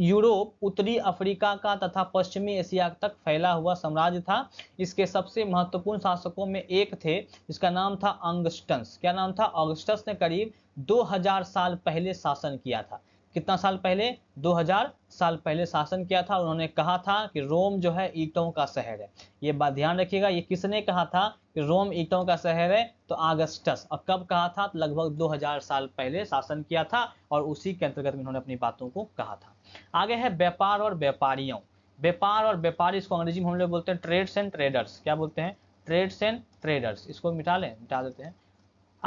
यूरोप उत्तरी अफ्रीका का तथा पश्चिमी एशिया तक फैला हुआ साम्राज्य था इसके सबसे महत्वपूर्ण शासकों में एक थे जिसका नाम था अंगस्टंस क्या नाम था अंगस्टस ने करीब 2000 साल पहले शासन किया था कितना साल पहले 2000 साल पहले शासन किया था उन्होंने कहा था कि रोम जो है ईटों का शहर है ये बात ध्यान रखिएगा ये किसने कहा था कि रोम ईटों का शहर है तो आगस्टस और कब कहा था तो लगभग 2000 साल पहले शासन किया था और उसी के अंतर्गत इन्होंने अपनी बातों को कहा था आगे है व्यापार और व्यापारियों व्यापार और व्यापारी इसको अंग्रेजी में हम लोग बोलते हैं ट्रेड्स एंड ट्रेडर्स क्या बोलते हैं ट्रेड्स एंड ट्रेडर्स इसको मिटा लें मिटा देते हैं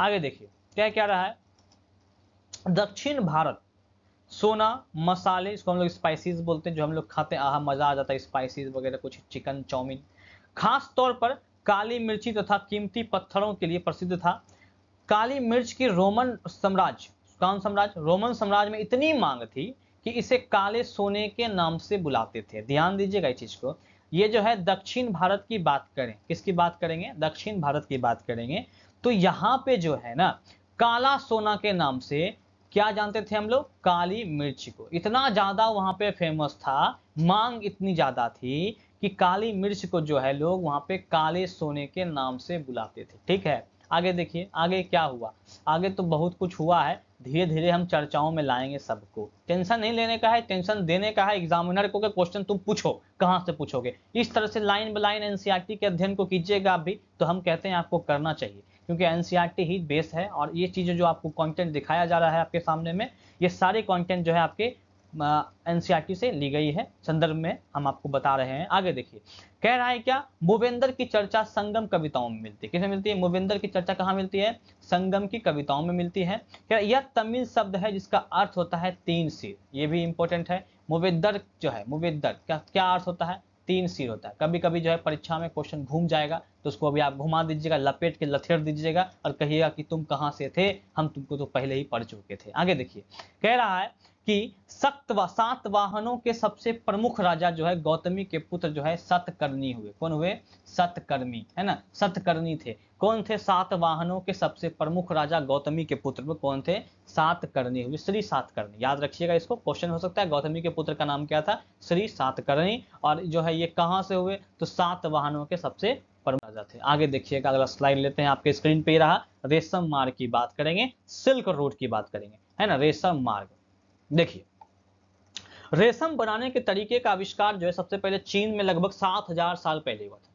आगे देखिए क्या क्या रहा है दक्षिण भारत सोना मसाले इसको हम लोग स्पाइसीज बोलते हैं जो हम लोग खाते हैं आह मज़ा आ जाता है स्पाइसीज वगैरह कुछ चिकन चाउमीन खास तौर पर काली मिर्ची तथा तो कीमती पत्थरों के लिए प्रसिद्ध था काली मिर्च की रोमन साम्राज्य कौन साम्राज्य रोमन साम्राज्य में इतनी मांग थी कि इसे काले सोने के नाम से बुलाते थे ध्यान दीजिएगा इस चीज़ को ये जो है दक्षिण भारत की बात करें किसकी बात करेंगे दक्षिण भारत की बात करेंगे तो यहाँ पे जो है ना काला सोना के नाम से क्या जानते थे हम लोग काली मिर्च को इतना ज़्यादा वहां पे फेमस था मांग इतनी ज़्यादा थी कि काली मिर्च को जो है लोग वहां पे काले सोने के नाम से बुलाते थे ठीक है आगे देखिए आगे क्या हुआ आगे तो बहुत कुछ हुआ है धीरे धीरे हम चर्चाओं में लाएंगे सबको टेंशन नहीं लेने का है टेंशन देने का है एग्जामिनर को क्वेश्चन तुम पूछो कहाँ से पूछोगे इस तरह से लाइन बाय लाइन एनसीईआरटी के अध्ययन को कीजिएगा आप भी तो हम कहते हैं आपको करना चाहिए क्योंकि एन e ही बेस है और ये चीज़ें जो आपको कॉन्टेंट दिखाया जा रहा है आपके सामने में ये सारे कॉन्टेंट जो है आपके एन e से ली गई है संदर्भ में हम आपको बता रहे हैं आगे देखिए कह रहा है क्या मोवेंद्र की चर्चा संगम कविताओं में मिलती है किसे मिलती है मोवेंद्र की चर्चा कहाँ मिलती है संगम की कविताओं में मिलती है क्या यह तमिल शब्द है जिसका अर्थ होता है तीन सिर ये भी इंपॉर्टेंट है मुवेदर जो है मुवेदर क्या क्या अर्थ होता है तीन सिर होता है कभी कभी जो है परीक्षा में क्वेश्चन घूम जाएगा तो उसको अभी आप घुमा दीजिएगा लपेट के लथेड़ दीजिएगा और कहिएगा कि तुम कहाँ से थे हम तुमको तो पहले ही पढ़ चुके थे आगे देखिए कह रहा है कि सक्त व सात वाहनों के सबसे प्रमुख राजा जो है गौतमी के पुत्र जो है सतकर्णी हुए कौन हुए सतकर्मी है ना सतकर्णी थे कौन थे सात वाहनों के सबसे प्रमुख राजा गौतमी के पुत्र में कौन थे सातकर्णी हुए श्री सातकर्णी याद रखिएगा इसको क्वेश्चन हो सकता है गौतमी के पुत्र का नाम क्या था श्री सातकर्णी और जो है ये कहाँ से हुए तो सात वाहनों के सबसे प्रमुख राजा थे आगे देखिएगा अगला स्लाइड लेते हैं आपके स्क्रीन पे रहा रेशम मार्ग की बात करेंगे सिल्क रूट की बात करेंगे है ना रेशम मार्ग देखिए रेशम बनाने के तरीके का आविष्कार जो है सबसे पहले चीन में लगभग सात हजार साल पहले हुआ था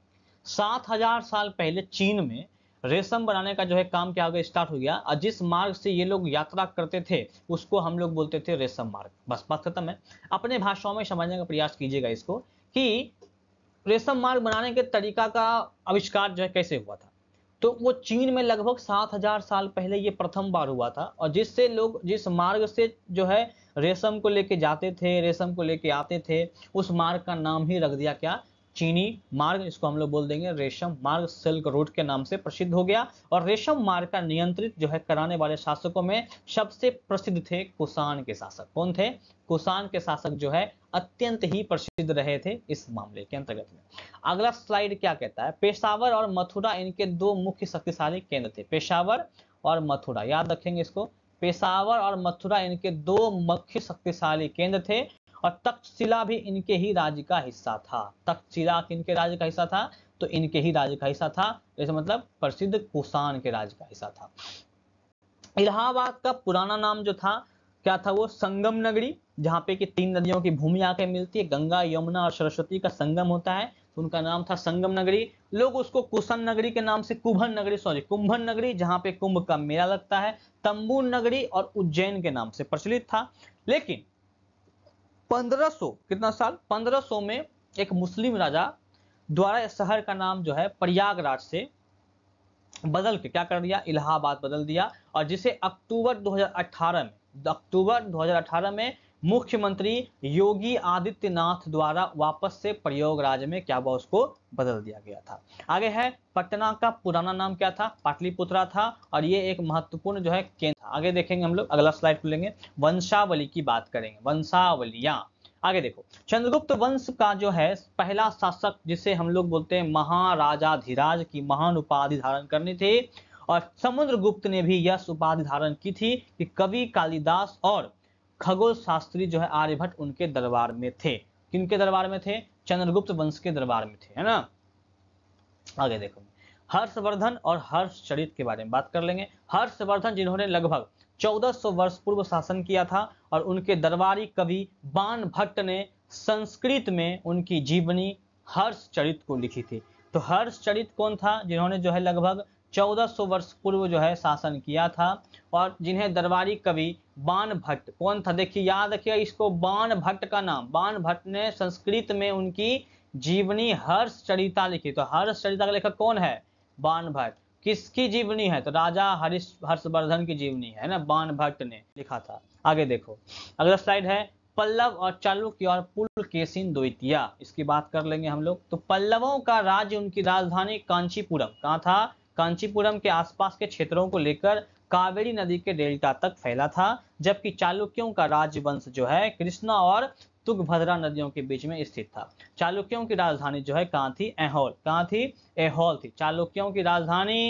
सात हजार साल पहले चीन में रेशम बनाने का जो है काम क्या हो गया स्टार्ट हो गया और जिस मार्ग से ये लोग यात्रा करते थे उसको हम लोग बोलते थे रेशम मार्ग बस बात खत्म है अपने भाषाओं में समझने का प्रयास कीजिएगा इसको कि रेशम मार्ग बनाने के तरीका का आविष्कार जो है कैसे हुआ था तो वो चीन में लगभग सात हजार साल पहले ये प्रथम बार हुआ था और जिससे लोग जिस मार्ग से जो है रेशम को लेके जाते थे रेशम को लेके आते थे उस मार्ग का नाम ही रख दिया क्या चीनी मार्ग इसको हम लोग बोल देंगे रेशम मार्ग सिल्क रूट के नाम से प्रसिद्ध हो गया और रेशम मार्ग का नियंत्रित जो है कराने वाले शासकों में सबसे प्रसिद्ध थे कुसान के शासक कौन थे कुसान के शासक जो है अत्यंत ही प्रसिद्ध रहे थे इस मामले के अंतर्गत में अगला स्लाइड क्या कहता है पेशावर और मथुरा इनके दो मुख्य शक्तिशाली केंद्र थे पेशावर और मथुरा याद रखेंगे इसको पेशावर और मथुरा इनके दो मुख्य शक्तिशाली केंद्र थे और तक्षशिला भी इनके ही राज्य का हिस्सा था तक्षशिला किनके राज्य का हिस्सा था तो इनके ही राज्य का हिस्सा था जैसे मतलब प्रसिद्ध कुषाण के राज्य का हिस्सा था इलाहाबाद का पुराना नाम जो था क्या था वो संगम नगरी जहाँ पे कि तीन नदियों की भूमि आके मिलती है गंगा यमुना और सरस्वती का संगम होता है तो उनका नाम था संगम नगरी लोग उसको कुशन नगरी के नाम से कुंभन नगरी सॉरी कुंभन नगरी जहाँ पे कुंभ का मेला लगता है तंबू नगरी और उज्जैन के नाम से प्रचलित था लेकिन 1500 कितना साल 1500 में एक मुस्लिम राजा द्वारा इस शहर का नाम जो है प्रयागराज से बदल के क्या कर दिया इलाहाबाद बदल दिया और जिसे अक्टूबर 2018 में अक्टूबर 2018 में मुख्यमंत्री योगी आदित्यनाथ द्वारा वापस से प्रयोगराज में क्या हुआ उसको बदल दिया गया था आगे है पटना का पुराना नाम क्या था पाटलिपुत्रा था और ये एक महत्वपूर्ण जो है केंद्र आगे देखेंगे हम लोग अगला स्लाइड लेंगे वंशावली की बात करेंगे वंशावलियां आगे देखो चंद्रगुप्त वंश का जो है पहला शासक जिसे हम लोग बोलते हैं महाराजाधिराज की महान उपाधि धारण करनी थी और समुद्रगुप्त ने भी यह उपाधि धारण की थी कि कवि कालिदास और खगोल शास्त्री जो है आर्यभट्ट उनके दरबार में थे किनके दरबार में थे चंद्रगुप्त वंश के दरबार में थे है ना आगे देखो हर्षवर्धन और हर्षचरित के बारे में बात कर लेंगे हर्षवर्धन जिन्होंने लगभग 1400 वर्ष पूर्व शासन किया था और उनके दरबारी कवि बाण भट्ट ने संस्कृत में उनकी जीवनी हर्षचरित को लिखी थी तो हर्षचरित कौन था जिन्होंने जो है लगभग 1400 वर्ष पूर्व जो है शासन किया था और जिन्हें दरबारी कवि बाण भट्ट कौन था देखिए याद रखिए इसको बाण भट्ट का नाम बाण भट्ट ने संस्कृत में उनकी जीवनी हर्ष चरिता लिखी तो हर्ष चरिता का लेखक कौन है बाण भट्ट किसकी जीवनी है तो राजा हरिश हर्षवर्धन की जीवनी है ना बाण भट्ट ने लिखा था आगे देखो अगला स्लाइड है पल्लव और चालुक्य और पुल केसिन द्वितिया इसकी बात कर लेंगे हम लोग तो पल्लवों का राज्य उनकी राजधानी कांचीपुरम कहाँ था कांचीपुरम के आसपास के क्षेत्रों को लेकर कावेरी नदी के डेल्टा तक फैला था जबकि चालुक्यों का राजवंश जो है कृष्णा और तुगभद्रा नदियों के बीच में स्थित था चालुक्यों की राजधानी जो है कहाँ थी एहोल कहाँ थी एहोल थी चालुक्यों की राजधानी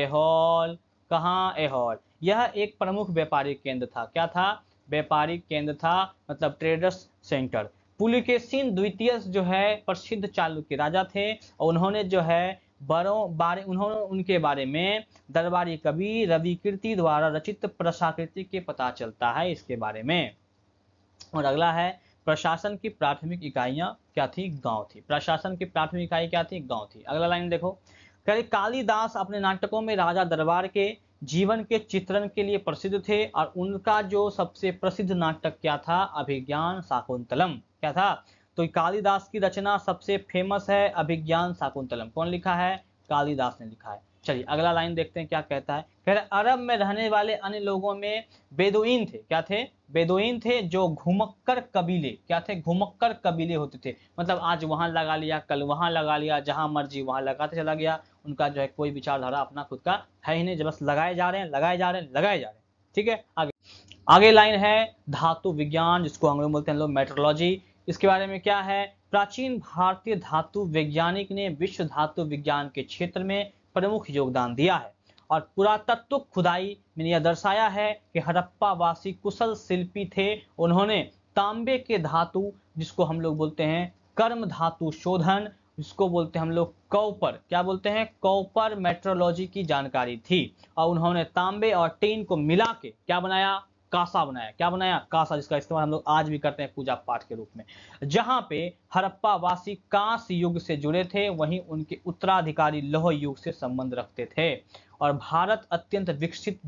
एहोल कहाँ एहोल यह एक प्रमुख व्यापारिक केंद्र था क्या था व्यापारिक केंद्र था मतलब ट्रेडर्स सेंटर पुलिकेसिन द्वितीय जो है प्रसिद्ध चालुक्य राजा थे और उन्होंने जो है बड़ों बारे उन्होंने उनके बारे में दरबारी कवि रवि कीर्ति द्वारा रचित प्रशाकृति के पता चलता है इसके बारे में और अगला है प्रशासन की प्राथमिक इकाइयां क्या थी गांव थी प्रशासन की प्राथमिक इकाई क्या थी गांव थी अगला लाइन देखो कह कालीदास अपने नाटकों में राजा दरबार के जीवन के चित्रण के लिए प्रसिद्ध थे और उनका जो सबसे प्रसिद्ध नाटक क्या था अभिज्ञान शाकुंतलम क्या था तो कालिदास की रचना सबसे फेमस है अभिज्ञान शाकुंतलम कौन लिखा है कालिदास ने लिखा है चलिए अगला लाइन देखते हैं क्या कहता है कह रहे अरब में रहने वाले अन्य लोगों में बेदोइन थे क्या थे बेदोइन थे जो घुमक्कर कबीले क्या थे घुमक्कर कबीले होते थे मतलब आज वहां लगा लिया कल वहां लगा लिया जहां मर्जी वहां लगाते चला गया उनका जो है कोई विचारधारा अपना खुद का है ही नहीं बस लगाए जा रहे हैं लगाए जा रहे हैं लगाए जा रहे हैं ठीक है आगे आगे लाइन है धातु विज्ञान जिसको अंग्रेज बोलते हैं लोग मेट्रोलॉजी इसके बारे में क्या है प्राचीन भारतीय धातु वैज्ञानिक ने विश्व धातु विज्ञान के क्षेत्र में प्रमुख योगदान दिया है और पुरातत्व खुदाई में यह दर्शाया है कि हड़प्पा वासी कुशल शिल्पी थे उन्होंने तांबे के धातु जिसको हम लोग बोलते हैं कर्म धातु शोधन जिसको बोलते हैं हम लोग कॉपर क्या बोलते हैं कॉपर मेट्रोलॉजी की जानकारी थी और उन्होंने तांबे और टीन को मिला के क्या बनाया कासा बनाया क्या बनाया कासा जिसका इस्तेमाल हम लोग आज भी करते हैं पूजा पाठ के रूप में जहां पे हरप्पा वासी कांस युग से जुड़े थे वहीं उनके उत्तराधिकारी लोह युग से संबंध रखते थे और भारत अत्यंत विकसित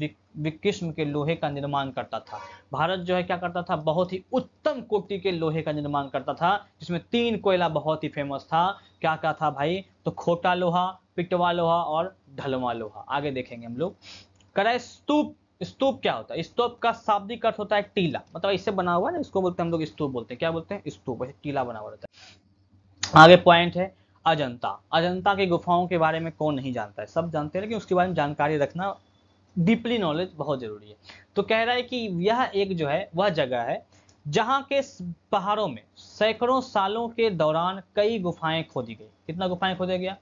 किस्म के लोहे का निर्माण करता था भारत जो है क्या करता था बहुत ही उत्तम कोटि के लोहे का निर्माण करता था जिसमें तीन कोयला बहुत ही फेमस था क्या क्या था भाई तो खोटा लोहा पिटवा लोहा और ढलवा लोहा आगे देखेंगे हम लोग करय स्तूप स्तूप क्या होता है स्तूप का शाब्दिक अर्थ होता है टीला मतलब इससे बना हुआ ना इसको बोलते हैं हम लोग स्तूप बोलते हैं क्या बोलते हैं स्तूप टीला बना हुआ रहता है आगे पॉइंट है अजंता अजंता की गुफाओं के बारे में कौन नहीं जानता है सब जानते हैं लेकिन उसके बारे में जानकारी रखना डीपली नॉलेज बहुत जरूरी है तो कह रहा है कि यह एक जो है वह जगह है जहां के पहाड़ों में सैकड़ों सालों के दौरान कई गुफाएं खोदी गई कितना गुफाएं खोदा गया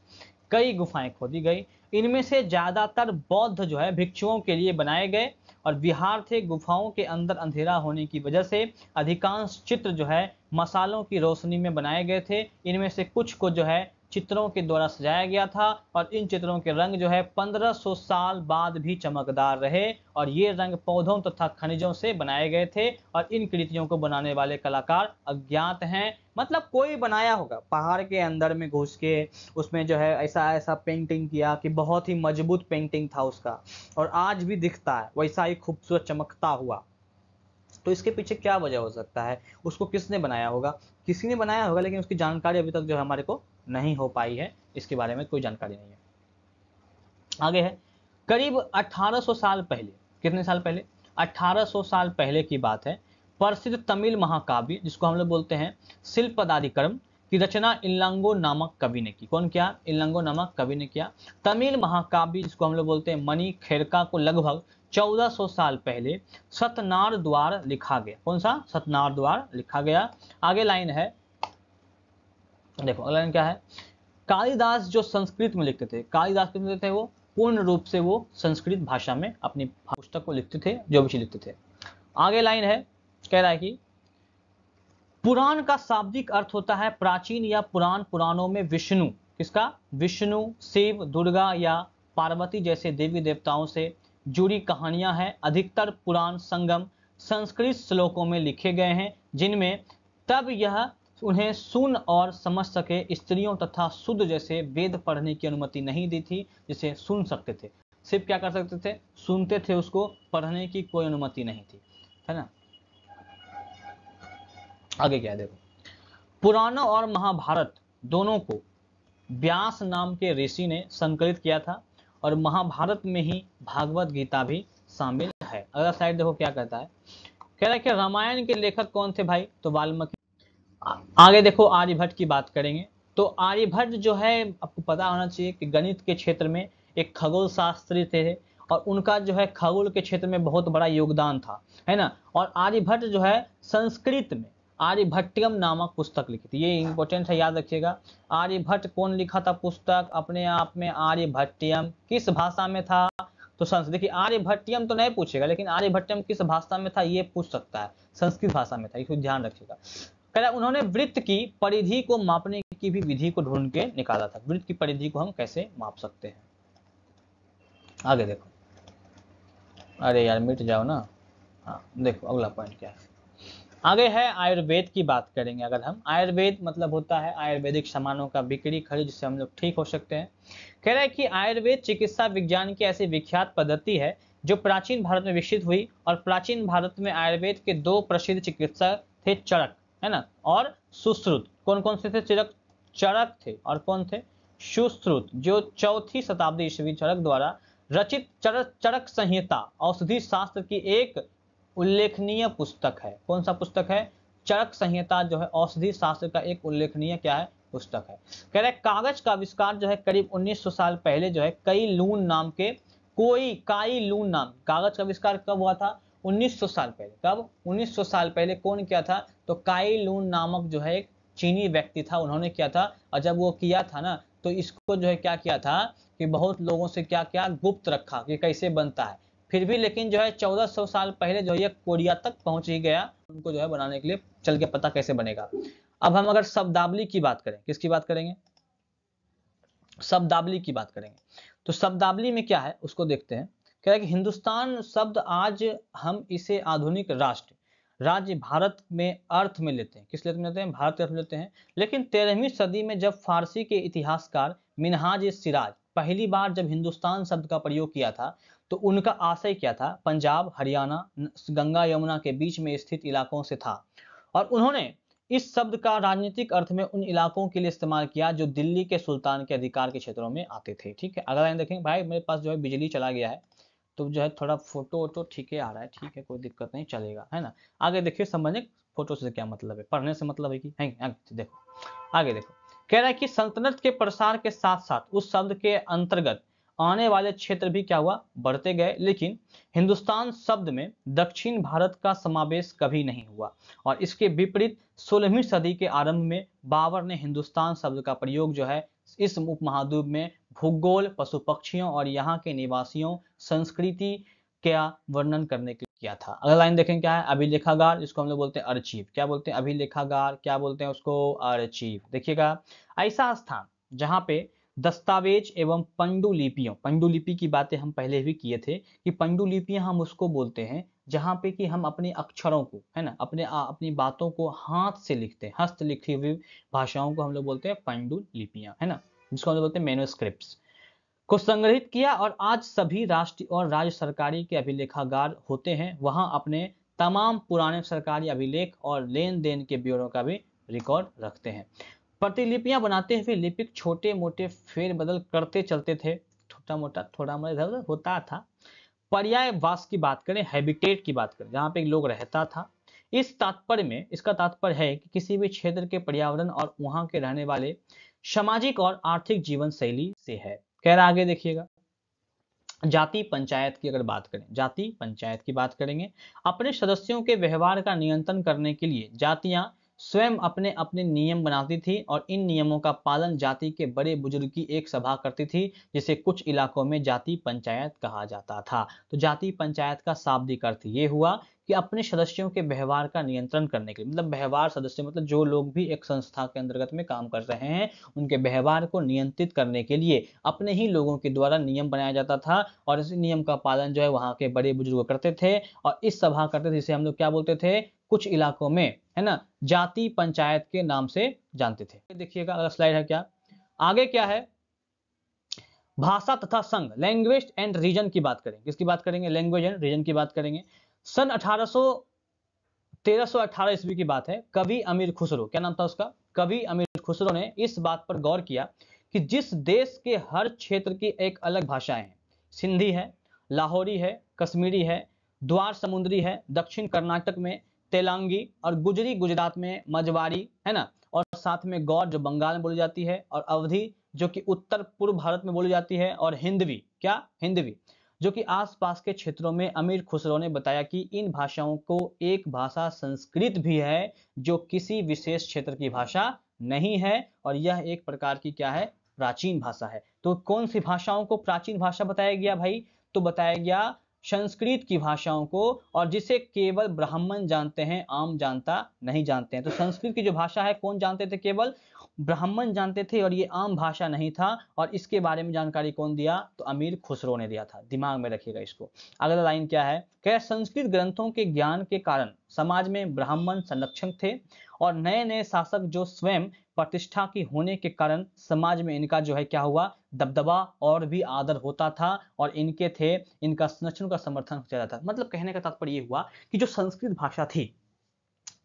कई गुफाएं खोदी गई इनमें से ज़्यादातर बौद्ध जो है भिक्षुओं के लिए बनाए गए और विहार थे गुफाओं के अंदर अंधेरा होने की वजह से अधिकांश चित्र जो है मसालों की रोशनी में बनाए गए थे इनमें से कुछ को जो है चित्रों के द्वारा सजाया गया था और इन चित्रों के रंग जो है 1500 साल बाद भी चमकदार रहे और ये रंग पौधों तथा खनिजों से बनाए गए थे और इन कृतियों को बनाने वाले कलाकार अज्ञात हैं मतलब कोई बनाया होगा पहाड़ के अंदर में घुस के उसमें जो है ऐसा ऐसा पेंटिंग किया कि बहुत ही मजबूत पेंटिंग था उसका और आज भी दिखता है वैसा ही खूबसूरत चमकता हुआ तो इसके पीछे क्या वजह हो सकता है उसको किसने बनाया होगा किसी ने बनाया होगा लेकिन उसकी जानकारी अभी तक जो है हमारे को नहीं हो पाई है इसके बारे में कोई जानकारी नहीं है आगे है करीब 1800 साल पहले कितने साल पहले 1800 साल पहले की बात है प्रसिद्ध तमिल महाकाव्य जिसको हम लोग बोलते हैं शिल्पदाधिक्रम की रचना इल्लांगो नामक कवि ने की कौन किया इल्लांगो नामक कवि ने किया तमिल महाकाव्य जिसको हम लोग बोलते हैं मणि खेरका को लगभग 1400 साल पहले सतनार द्वार लिखा गया कौन सा सतनार द्वार लिखा गया आगे लाइन है देखो अगला लाइन क्या है कालिदास जो संस्कृत में लिखते थे कालिदास कितने थे वो पूर्ण रूप से वो संस्कृत भाषा में अपनी पुस्तक को लिखते थे जो भी लिखते थे आगे लाइन है कह रहा है कि पुराण का शाब्दिक अर्थ होता है प्राचीन या पुराण पुराणों में विष्णु किसका विष्णु शिव दुर्गा या पार्वती जैसे देवी देवताओं से जुड़ी कहानियां हैं अधिकतर पुराण संगम संस्कृत श्लोकों में लिखे गए हैं जिनमें तब यह उन्हें सुन और समझ सके स्त्रियों तथा शुद्ध जैसे वेद पढ़ने की अनुमति नहीं दी थी जिसे सुन सकते थे सिर्फ क्या कर सकते थे सुनते थे उसको पढ़ने की कोई अनुमति नहीं थी है ना आगे क्या देखो पुराणों और महाभारत दोनों को व्यास नाम के ऋषि ने संकलित किया था और महाभारत में ही भागवत गीता भी शामिल है अगला साइड देखो क्या कहता है कह रहा है कि रामायण के लेखक कौन थे भाई तो वाल्मीकि आगे देखो आर्यभट्ट की बात करेंगे तो आर्यभट्ट जो है आपको पता होना चाहिए कि गणित के क्षेत्र में एक खगोल शास्त्री थे और उनका जो है खगोल के क्षेत्र में बहुत बड़ा योगदान था है ना और आर्यभट्ट जो है संस्कृत में आर्यभट्टम नामक पुस्तक लिखी थी ये इंपॉर्टेंट है याद रखिएगा आर्यभट्ट कौन लिखा था पुस्तक अपने आप में आर्यभट्टियम किस भाषा में था तो संस्कृत देखिए आर्यभट्टियम तो नहीं पूछेगा लेकिन आर्यभट्टियम किस भाषा में था ये पूछ सकता है संस्कृत भाषा में था इसको ध्यान रखिएगा कह रहा उन्होंने वृत्त की परिधि को मापने की भी विधि को ढूंढ के निकाला था वृत्त की परिधि को हम कैसे माप सकते हैं आगे देखो अरे यार मिट जाओ ना हाँ देखो अगला पॉइंट क्या है आगे है आयुर्वेद की बात करेंगे अगर हम आयुर्वेद मतलब होता है आयुर्वेदिक सामानों का बिक्री खरीद जिससे हम लोग ठीक हो सकते हैं कह रहा है कि आयुर्वेद चिकित्सा विज्ञान की ऐसी विख्यात पद्धति है जो प्राचीन भारत में विकसित हुई और प्राचीन भारत में आयुर्वेद के दो प्रसिद्ध चिकित्सक थे चरक है ना और सुश्रुत कौन कौन से थे चरक चरक थे और कौन थे सुश्रुत जो चौथी शताब्दी ईस्वी चरक द्वारा रचित चरक चरक संहिता औषधि शास्त्र की एक उल्लेखनीय पुस्तक है कौन सा पुस्तक है चरक संहिता जो है औषधि शास्त्र का एक उल्लेखनीय क्या है पुस्तक है कह रहे कागज का आविष्कार जो है करीब 1900 साल पहले जो है कई लून नाम के कोई काई लून नाम कागज का आविष्कार कब हुआ था 1900 साल पहले कब 1900 साल पहले कौन किया था तो काई लून नामक जो है एक चीनी व्यक्ति था उन्होंने किया था और जब वो किया था ना तो इसको जो है क्या किया था कि बहुत लोगों से क्या क्या गुप्त रखा कि कैसे बनता है फिर भी लेकिन जो है चौदह सौ साल पहले जो ये कोरिया तक पहुंच ही गया उनको जो है बनाने के लिए चल के पता कैसे बनेगा अब हम अगर शब्दावली की बात करें किसकी बात करेंगे शब्दावली की बात करेंगे तो शब्दावली में क्या है उसको देखते हैं कह है कि हिंदुस्तान शब्द आज हम इसे आधुनिक राष्ट्र राज्य भारत में अर्थ में लेते हैं किस लेते में लेते हैं भारत के अर्थ में लेते हैं लेकिन तेरहवीं सदी में जब फारसी के इतिहासकार मिनहाज सिराज पहली बार जब हिंदुस्तान शब्द का प्रयोग किया था तो उनका आशय क्या था पंजाब हरियाणा गंगा यमुना के बीच में स्थित इलाकों से था और उन्होंने इस शब्द का राजनीतिक अर्थ में उन इलाकों के लिए इस्तेमाल किया जो दिल्ली के सुल्तान के अधिकार के क्षेत्रों में आते थे ठीक है अगर देखें भाई मेरे पास जो है बिजली चला गया है तो जो है थोड़ा फोटो वोटो ठीक है आ रहा है ठीक है कोई दिक्कत नहीं चलेगा है ना आगे देखिए संबंधित फोटो से क्या मतलब है पढ़ने से मतलब है कि है, है, देखो आगे देखो कह रहा है कि सल्तनत के प्रसार के साथ साथ उस शब्द के अंतर्गत आने वाले क्षेत्र भी क्या हुआ बढ़ते गए लेकिन हिंदुस्तान शब्द में दक्षिण भारत का समावेश कभी नहीं हुआ और इसके विपरीत सोलहवीं सदी के आरंभ में बाबर ने हिंदुस्तान शब्द का प्रयोग जो है इस उपमहाद्वीप में भूगोल पशु पक्षियों और यहाँ के निवासियों संस्कृति का वर्णन करने के किया था अगला लाइन देखें क्या है अभिलेखागार जिसको हम लोग बोलते हैं अर्चीव क्या बोलते हैं अभिलेखागार क्या बोलते हैं उसको अर्चीव देखिएगा ऐसा स्थान जहाँ पे दस्तावेज एवं पंडुलिपियों पंडुलिपि की बातें हम पहले भी किए थे कि पंडुलिपियां हम उसको बोलते हैं जहाँ पे कि हम अपने अक्षरों को है ना अपने आ, अपनी बातों को हाथ से लिखते हैं हस्त लिखी हुई भाषाओं को हम लोग बोलते हैं पंडुलिपियां है ना जिसको हम लोग बोलते हैं मेनोस्क्रिप्ट को संग्रहित किया और आज सभी राष्ट्रीय और राज्य सरकारी के अभिलेखागार होते हैं वहां अपने तमाम पुराने सरकारी अभिलेख और लेन देन के ब्यूरो का भी रिकॉर्ड रखते हैं प्रतिलिपियां बनाते हुए लिपिक छोटे मोटे फेरबदल करते चलते थे छोटा मोटा थोड़ा मोटा इधर उधर होता था पर्याय वास की बात करें हैबिटेट की बात करें जहाँ पे लोग रहता था इस तात्पर्य में इसका तात्पर्य है कि किसी भी क्षेत्र के पर्यावरण और वहां के रहने वाले सामाजिक और आर्थिक जीवन शैली से है कह रहा आगे देखिएगा जाति पंचायत की अगर बात करें जाति पंचायत की बात करेंगे अपने सदस्यों के व्यवहार का नियंत्रण करने के लिए जातियां स्वयं अपने अपने नियम बनाती थी और इन नियमों का पालन जाति के बड़े बुजुर्ग की एक सभा करती थी जिसे कुछ इलाकों में जाति पंचायत कहा जाता था तो जाति पंचायत का शाब्दिक अर्थ ये हुआ कि अपने सदस्यों के व्यवहार का नियंत्रण करने के लिए मतलब व्यवहार सदस्य मतलब जो लोग भी एक संस्था के अंतर्गत में काम कर रहे हैं उनके व्यवहार को नियंत्रित करने के लिए अपने ही लोगों के द्वारा नियम बनाया जाता था और इस नियम का पालन जो है वहाँ के बड़े बुजुर्ग करते थे और इस सभा करते थे जिसे हम लोग क्या बोलते थे कुछ इलाकों में है ना जाति पंचायत के नाम से जानते थे देखिएगा अगला स्लाइड है क्या आगे क्या है भाषा तथा संघ लैंग्वेज एंड रीजन की बात करेंगे किसकी बात करेंगे लैंग्वेज एंड रीजन की बात करेंगे सन 1800 1318 ईस्वी की बात है कवि अमीर खुसरो क्या नाम था उसका कवि अमीर खुसरो ने इस बात पर गौर किया कि जिस देश के हर क्षेत्र की एक अलग भाषाएं हैं सिंधी है लाहौरी है कश्मीरी है द्वार समुद्री है दक्षिण कर्नाटक में तेलंगी और गुजरी गुजरात में मजवाड़ी है ना और साथ में गौर जो बंगाल में बोली जाती है और अवधि जो कि उत्तर पूर्व भारत में बोली जाती है और हिंदवी क्या हिंदवी जो कि आसपास के क्षेत्रों में अमीर खुसरो ने बताया कि इन भाषाओं को एक भाषा संस्कृत भी है जो किसी विशेष क्षेत्र की भाषा नहीं है और यह एक प्रकार की क्या है प्राचीन भाषा है तो कौन सी भाषाओं को प्राचीन भाषा बताया गया भाई तो बताया गया संस्कृत की भाषाओं को और जिसे केवल ब्राह्मण जानते हैं आम जानता नहीं जानते हैं तो संस्कृत की जो भाषा है कौन जानते थे केवल ब्राह्मण जानते थे और ये आम भाषा नहीं था और इसके बारे में जानकारी कौन दिया तो अमीर खुसरो ने दिया था दिमाग में रखिएगा इसको अगला लाइन क्या है कह संस्कृत ग्रंथों के ज्ञान के कारण समाज में ब्राह्मण संरक्षक थे और नए नए शासक जो स्वयं प्रतिष्ठा के होने के कारण समाज में इनका जो है क्या हुआ दबदबा और भी आदर होता था और इनके थे इनका संरक्षण का समर्थन किया जाता था मतलब कहने का तात्पर्य यह हुआ कि जो संस्कृत भाषा थी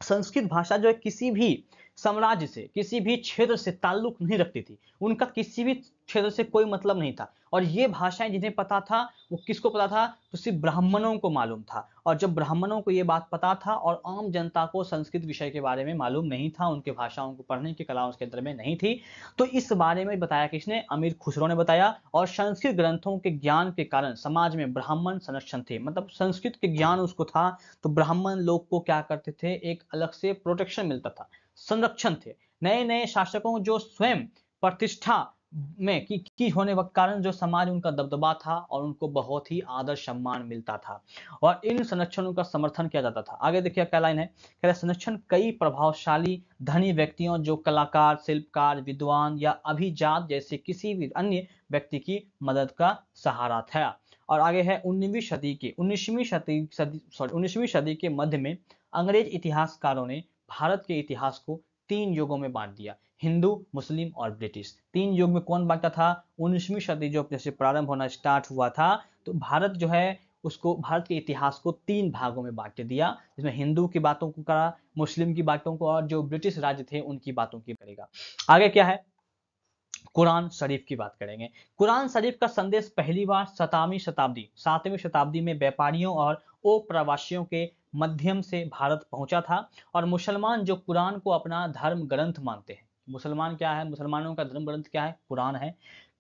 संस्कृत भाषा जो है किसी भी साम्राज्य से किसी भी क्षेत्र से ताल्लुक नहीं रखती थी उनका किसी भी क्षेत्र से कोई मतलब नहीं था और ये भाषाएं जिन्हें पता था वो किसको पता था तो सिर्फ ब्राह्मणों को मालूम था और जब ब्राह्मणों को ये बात पता था और आम जनता को संस्कृत विषय के बारे में मालूम नहीं था उनके भाषाओं को पढ़ने की कला उसके अंदर में नहीं थी तो इस बारे में बताया किसने अमीर खुसरो ने बताया और संस्कृत ग्रंथों के ज्ञान के कारण समाज में ब्राह्मण संरक्षण थे मतलब संस्कृत के ज्ञान उसको था तो ब्राह्मण लोग को क्या करते थे एक अलग से प्रोटेक्शन मिलता था संरक्षण थे नए नए शासकों जो स्वयं प्रतिष्ठा में की, की होने के कारण जो समाज उनका दबदबा था और उनको बहुत ही आदर सम्मान मिलता था और इन संरक्षणों का समर्थन किया जाता था आगे देखिए क्या लाइन है कह रहे संरक्षण कई प्रभावशाली धनी व्यक्तियों जो कलाकार शिल्पकार विद्वान या अभिजात जैसे किसी भी अन्य व्यक्ति की मदद का सहारा था और आगे है उन्नीसवीं सदी के उन्नीसवीं सदी सॉरी उन्नीसवीं सदी के मध्य में अंग्रेज इतिहासकारों ने भारत के इतिहास को तीन युगों में बांट दिया हिंदू मुस्लिम और ब्रिटिश तीन युग में कौन बांटता था उन्नीसवीं सदी जो अपने से प्रारंभ होना स्टार्ट हुआ था तो भारत जो है उसको भारत के इतिहास को तीन भागों में बांट दिया जिसमें हिंदू की बातों को करा मुस्लिम की बातों को और जो ब्रिटिश राज्य थे उनकी बातों की करेगा आगे क्या है कुरान शरीफ की बात करेंगे कुरान शरीफ का संदेश पहली बार सतावी शताब्दी सातवीं शताब्दी में व्यापारियों और अप्रवासियों के मध्यम से भारत पहुंचा था और मुसलमान जो कुरान को अपना धर्म ग्रंथ मानते हैं मुसलमान क्या है मुसलमानों का धर्म ग्रंथ क्या है कुरान है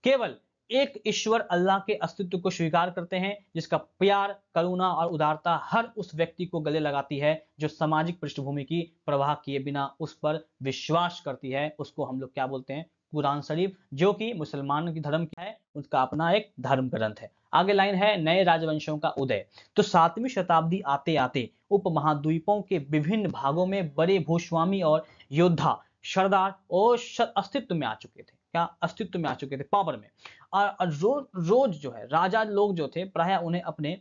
केवल एक ईश्वर अल्लाह के अस्तित्व को स्वीकार करते हैं जिसका प्यार करुणा और उदारता हर उस व्यक्ति को गले लगाती है जो सामाजिक पृष्ठभूमि की प्रवाह किए बिना उस पर विश्वास करती है उसको हम लोग क्या बोलते हैं कुरान शरीफ जो कि मुसलमान की धर्म क्या है उसका अपना एक धर्म ग्रंथ है आगे लाइन है नए राजवंशों का उदय तो सातवीं शताब्दी आते आते उप महाद्वीपों के विभिन्न भागों में बड़े भूस्वामी और योद्धा सरदार और अस्तित्व में आ चुके थे क्या अस्तित्व में आ चुके थे पावर में और रो, रोज जो है राजा लोग जो थे प्राय उन्हें अपने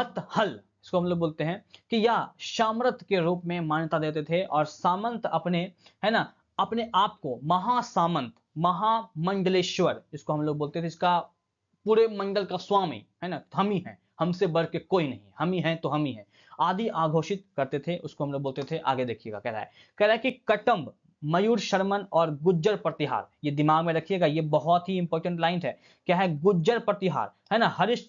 मतहल इसको हम लोग बोलते हैं कि या शामरत के रूप में मान्यता देते थे और सामंत अपने है ना अपने आप को महासामंत महामंडलेश्वर जिसको हम लोग बोलते थे इसका पूरे मंडल का स्वामी है ना हम ही हैं हमसे बढ़ के कोई नहीं हम ही हैं तो हम ही हैं आदि आघोषित करते थे उसको हम लोग बोलते थे आगे देखिएगा कह रहा है कह रहा है कि कटम्ब मयूर शर्मन और गुज्जर प्रतिहार ये दिमाग में रखिएगा ये बहुत ही इंपॉर्टेंट लाइन है क्या है गुज्जर प्रतिहार है ना हरिश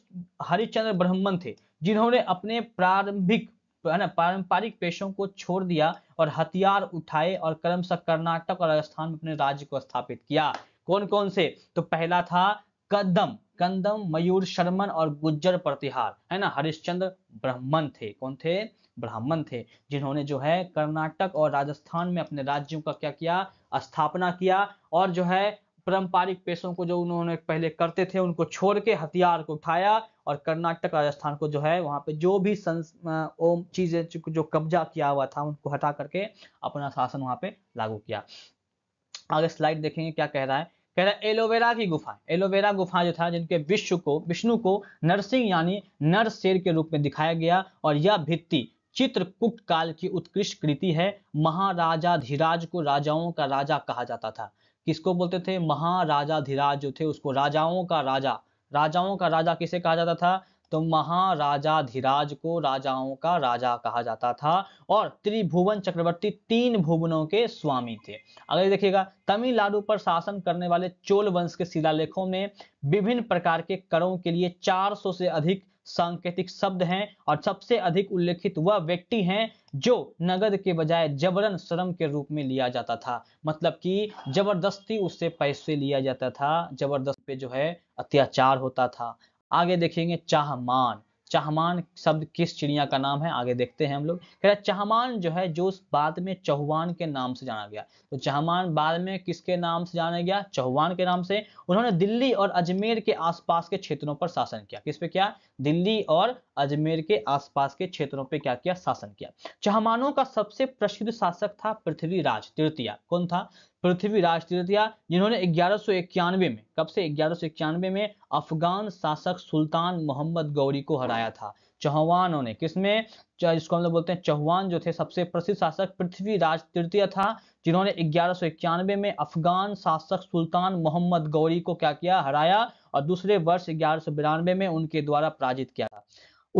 हरिश्चंद्र ब्रह्मन थे जिन्होंने अपने प्रारंभिक है ना पारंपरिक पेशों को छोड़ दिया और हथियार उठाए और कर्म कर्नाटक और राजस्थान में अपने राज्य को स्थापित किया कौन कौन से तो पहला था कदम कंदम मयूर शर्मन और गुज्जर प्रतिहार है ना हरिश्चंद्र ब्राह्मण थे कौन थे ब्राह्मण थे जिन्होंने जो है कर्नाटक और राजस्थान में अपने राज्यों का क्या किया स्थापना किया और जो है पारंपरिक पेशों को जो उन्होंने पहले करते थे उनको छोड़ के हथियार को उठाया और कर्नाटक राजस्थान को जो है वहां पे जो भी चीजें जो कब्जा किया हुआ था उनको हटा करके अपना शासन वहां पे लागू किया आगे स्लाइड देखेंगे क्या कह रहा है कह रहा है एलोवेरा की गुफा एलोवेरा गुफा जो था जिनके विश्व को विष्णु को नरसिंह यानी नर शेर के रूप में दिखाया गया और यह भित्ति चित्रकुट काल की उत्कृष्ट कृति है महाराजा धीराज को राजाओं का राजा कहा जाता था किसको बोलते थे महाराजा धीराज जो थे उसको राजाओं का राजा राजाओं का राजा किसे कहा जाता था तो महाराजाधिराज को राजाओं का राजा कहा जाता था और त्रिभुवन चक्रवर्ती तीन भुवनों के स्वामी थे अगर देखिएगा तमिलनाडु पर शासन करने वाले चोल वंश के शिलालेखों में विभिन्न प्रकार के करों के लिए 400 से अधिक सांकेतिक शब्द हैं और सबसे अधिक उल्लेखित वह व्यक्ति हैं जो नगद के बजाय जबरन श्रम के रूप में लिया जाता था मतलब कि जबरदस्ती उससे पैसे लिया जाता था जबरदस्त पे जो है अत्याचार होता था आगे देखेंगे चाहमान चाहमान शब्द किस चिड़िया का नाम है आगे देखते हैं हम लोग कह चाहमान जो है जो बाद में चौहान के नाम से जाना गया तो चाहमान बाद में किसके नाम से जाना गया चौहान के नाम से उन्होंने दिल्ली और अजमेर के आसपास के क्षेत्रों पर शासन किया किस पे किया दिल्ली और अजमेर के आसपास के क्षेत्रों पर क्या किया शासन किया चहमानों का सबसे प्रसिद्ध शासक था पृथ्वीराज तृतीया कौन था राज तृतीया जिन्होंने ग्यारह में कब से ग्यारह में अफगान शासक सुल्तान मोहम्मद गौरी को हराया था चौहानों ने किसमें जिसको हम लोग बोलते हैं चौहान जो थे सबसे प्रसिद्ध शासक राज तृतीय था जिन्होंने ग्यारह में अफगान शासक सुल्तान मोहम्मद गौरी को क्या किया हराया और दूसरे वर्ष ग्यारह में उनके द्वारा पराजित किया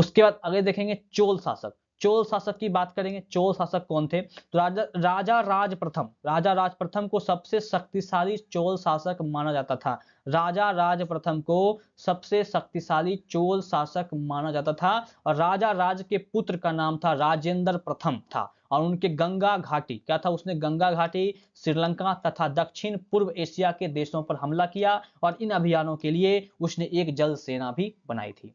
उसके बाद अगले देखेंगे चोल शासक चोल शासक की बात करेंगे चोल शासक कौन थे तो राजा राजा राज प्रथम राजा राज प्रथम को सबसे शक्तिशाली चोल शासक माना जाता था राजा राज प्रथम को सबसे शक्तिशाली चोल शासक माना जाता था और राजा राज के पुत्र का नाम था राजेंद्र प्रथम था और उनके गंगा घाटी क्या था उसने गंगा घाटी श्रीलंका तथा दक्षिण पूर्व एशिया के देशों पर हमला किया और इन अभियानों के लिए उसने एक जल सेना भी बनाई थी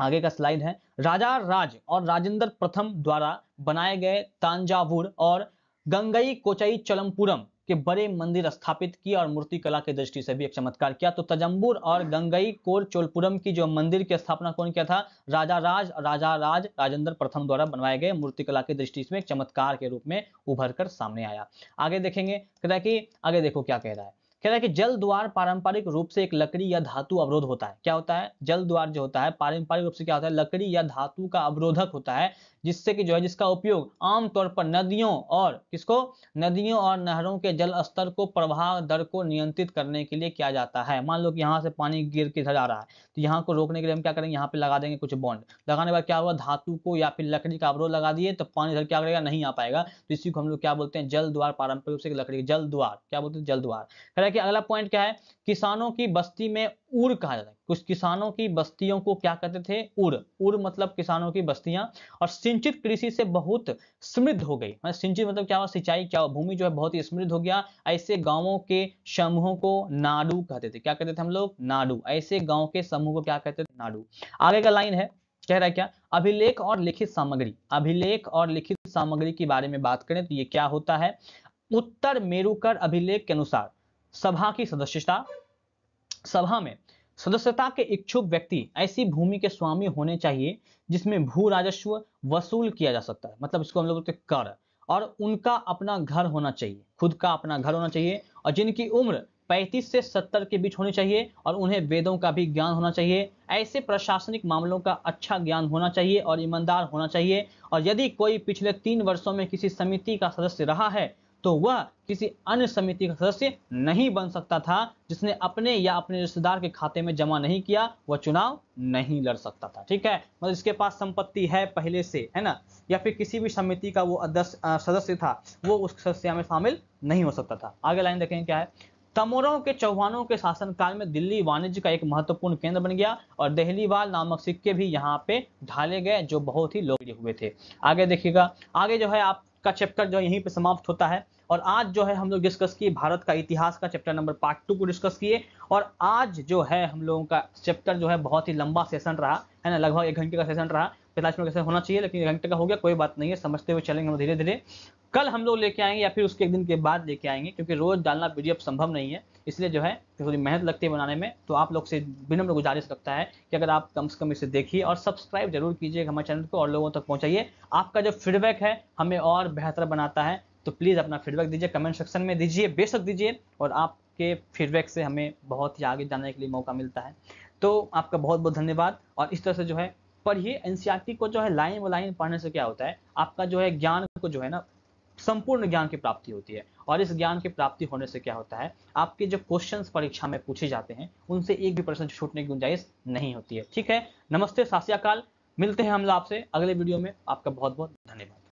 आगे का स्लाइड है राजा राज और राजेंद्र प्रथम द्वारा बनाए गए तांजावुर और गंगई कोचई चलमपुरम के बड़े मंदिर स्थापित किए और मूर्तिकला की दृष्टि से भी एक चमत्कार किया तो तजम्बुर और गंगई कोर चोलपुरम की जो मंदिर की स्थापना कौन किया था राजा राज राजा राज राजेंद्र प्रथम द्वारा बनवाए गए मूर्तिकला की दृष्टि से एक चमत्कार के रूप में उभर कर सामने आया आगे देखेंगे कहता है कि आगे देखो क्या कह रहा है रहा है कि जल द्वार पारंपरिक रूप से एक लकड़ी या धातु अवरोध होता है क्या होता है जल द्वार जो होता है पारंपरिक रूप से क्या होता है लकड़ी या धातु का अवरोधक होता है जिससे कि जो है जिसका उपयोग आमतौर पर नदियों और किसको नदियों और नहरों के जल स्तर को प्रवाह दर को नियंत्रित करने के लिए किया जाता है मान लो कि यहाँ से पानी गिर के इधर आ रहा है तो यहाँ को रोकने के लिए हम क्या करेंगे यहाँ पे लगा देंगे कुछ बॉन्ड लगाने के बाद क्या हुआ धातु को या फिर लकड़ी का अवरोध लगा दिए तो पानी इधर क्या करेगा नहीं आ पाएगा तो इसी को हम लोग क्या बोलते हैं जल द्वार पारंपरिक रूप से लकड़ी जल द्वार क्या बोलते हैं जल द्वार कि अगला पॉइंट क्या है किसानों की बस्ती में उर कहा जाता है कुछ किसानों की बस्तियों को क्या कहते थे उर उर मतलब किसानों की बस्तियां और सिंचित कृषि से बहुत समृद्ध हो गई हाँ, सिंचित मतलब क्या हुआ सिंचाई क्या हुआ भूमि जो है बहुत ही समृद्ध हो गया ऐसे गांवों के समूहों को नाडू कहते थे क्या कहते थे हम लोग नाडू ऐसे गाँव के समूह को क्या कहते थे नाडू आगे का लाइन है कह रहा है क्या अभिलेख और लिखित सामग्री अभिलेख और लिखित सामग्री के बारे में बात करें तो ये क्या होता है उत्तर मेरुकर अभिलेख के अनुसार सभा की सदस्यता सभा में सदस्यता के इच्छुक व्यक्ति ऐसी भूमि के स्वामी होने चाहिए जिसमें भू राजस्व वसूल किया जा सकता है मतलब इसको हम लोग बोलते कर और उनका अपना घर होना चाहिए खुद का अपना घर होना चाहिए और जिनकी उम्र 35 से 70 के बीच होनी चाहिए और उन्हें वेदों का भी ज्ञान होना चाहिए ऐसे प्रशासनिक मामलों का अच्छा ज्ञान होना चाहिए और ईमानदार होना चाहिए और यदि कोई पिछले तीन वर्षों में किसी समिति का सदस्य रहा है तो वह किसी अन्य समिति का सदस्य नहीं बन सकता था जिसने अपने या अपने रिश्तेदार के खाते में जमा नहीं किया वह चुनाव नहीं लड़ सकता था ठीक है मतलब इसके पास संपत्ति है पहले से है ना या फिर किसी भी समिति का वो अध्यक्ष सदस्य था वो उस सदस्य में शामिल नहीं हो सकता था आगे लाइन देखें क्या है तमोरों के चौहानों के शासनकाल में दिल्ली वाणिज्य का एक महत्वपूर्ण केंद्र बन गया और दहलीवाल नामक सिक्के भी यहाँ पे ढाले गए जो बहुत ही लोकप्रिय हुए थे आगे देखिएगा आगे जो है आप का चैप्टर जो यहीं पे समाप्त होता है और आज जो है हम लोग डिस्कस किए भारत का इतिहास का चैप्टर नंबर पार्ट टू को डिस्कस किए और आज जो है हम लोगों का चैप्टर जो है बहुत ही लंबा सेशन रहा है ना लगभग एक घंटे का सेशन रहा पैंतालीस मिनट कैसे होना चाहिए लेकिन एक घंटे का हो गया कोई बात नहीं है समझते हुए चलेंगे हम धीरे धीरे कल हम लोग लेके आएंगे या फिर उसके एक दिन के बाद लेके आएंगे क्योंकि रोज डालना वीडियो संभव नहीं है इसलिए जो है थोड़ी मेहनत लगती है बनाने में तो आप लोग से विनम्र गुजारिश रखता है कि अगर आप कम से कम इसे देखिए और सब्सक्राइब जरूर कीजिए हमारे चैनल को और लोगों तक पहुँचाइए आपका जो फीडबैक है हमें और बेहतर बनाता है तो प्लीज़ अपना फीडबैक दीजिए कमेंट सेक्शन में दीजिए बेशक दीजिए और आपके फीडबैक से हमें बहुत ही आगे जाने के लिए मौका मिलता है तो आपका बहुत बहुत धन्यवाद और इस तरह से जो है पर ये एनसीआरटी e को जो है लाइन व लाइन पढ़ने से क्या होता है आपका जो है ज्ञान को जो है ना संपूर्ण ज्ञान की प्राप्ति होती है और इस ज्ञान की प्राप्ति होने से क्या होता है आपके जो क्वेश्चंस परीक्षा में पूछे जाते हैं उनसे एक भी प्रश्न छूटने की गुंजाइश नहीं होती है ठीक है नमस्ते सासियाकाल मिलते हैं हम लोग आपसे अगले वीडियो में आपका बहुत बहुत धन्यवाद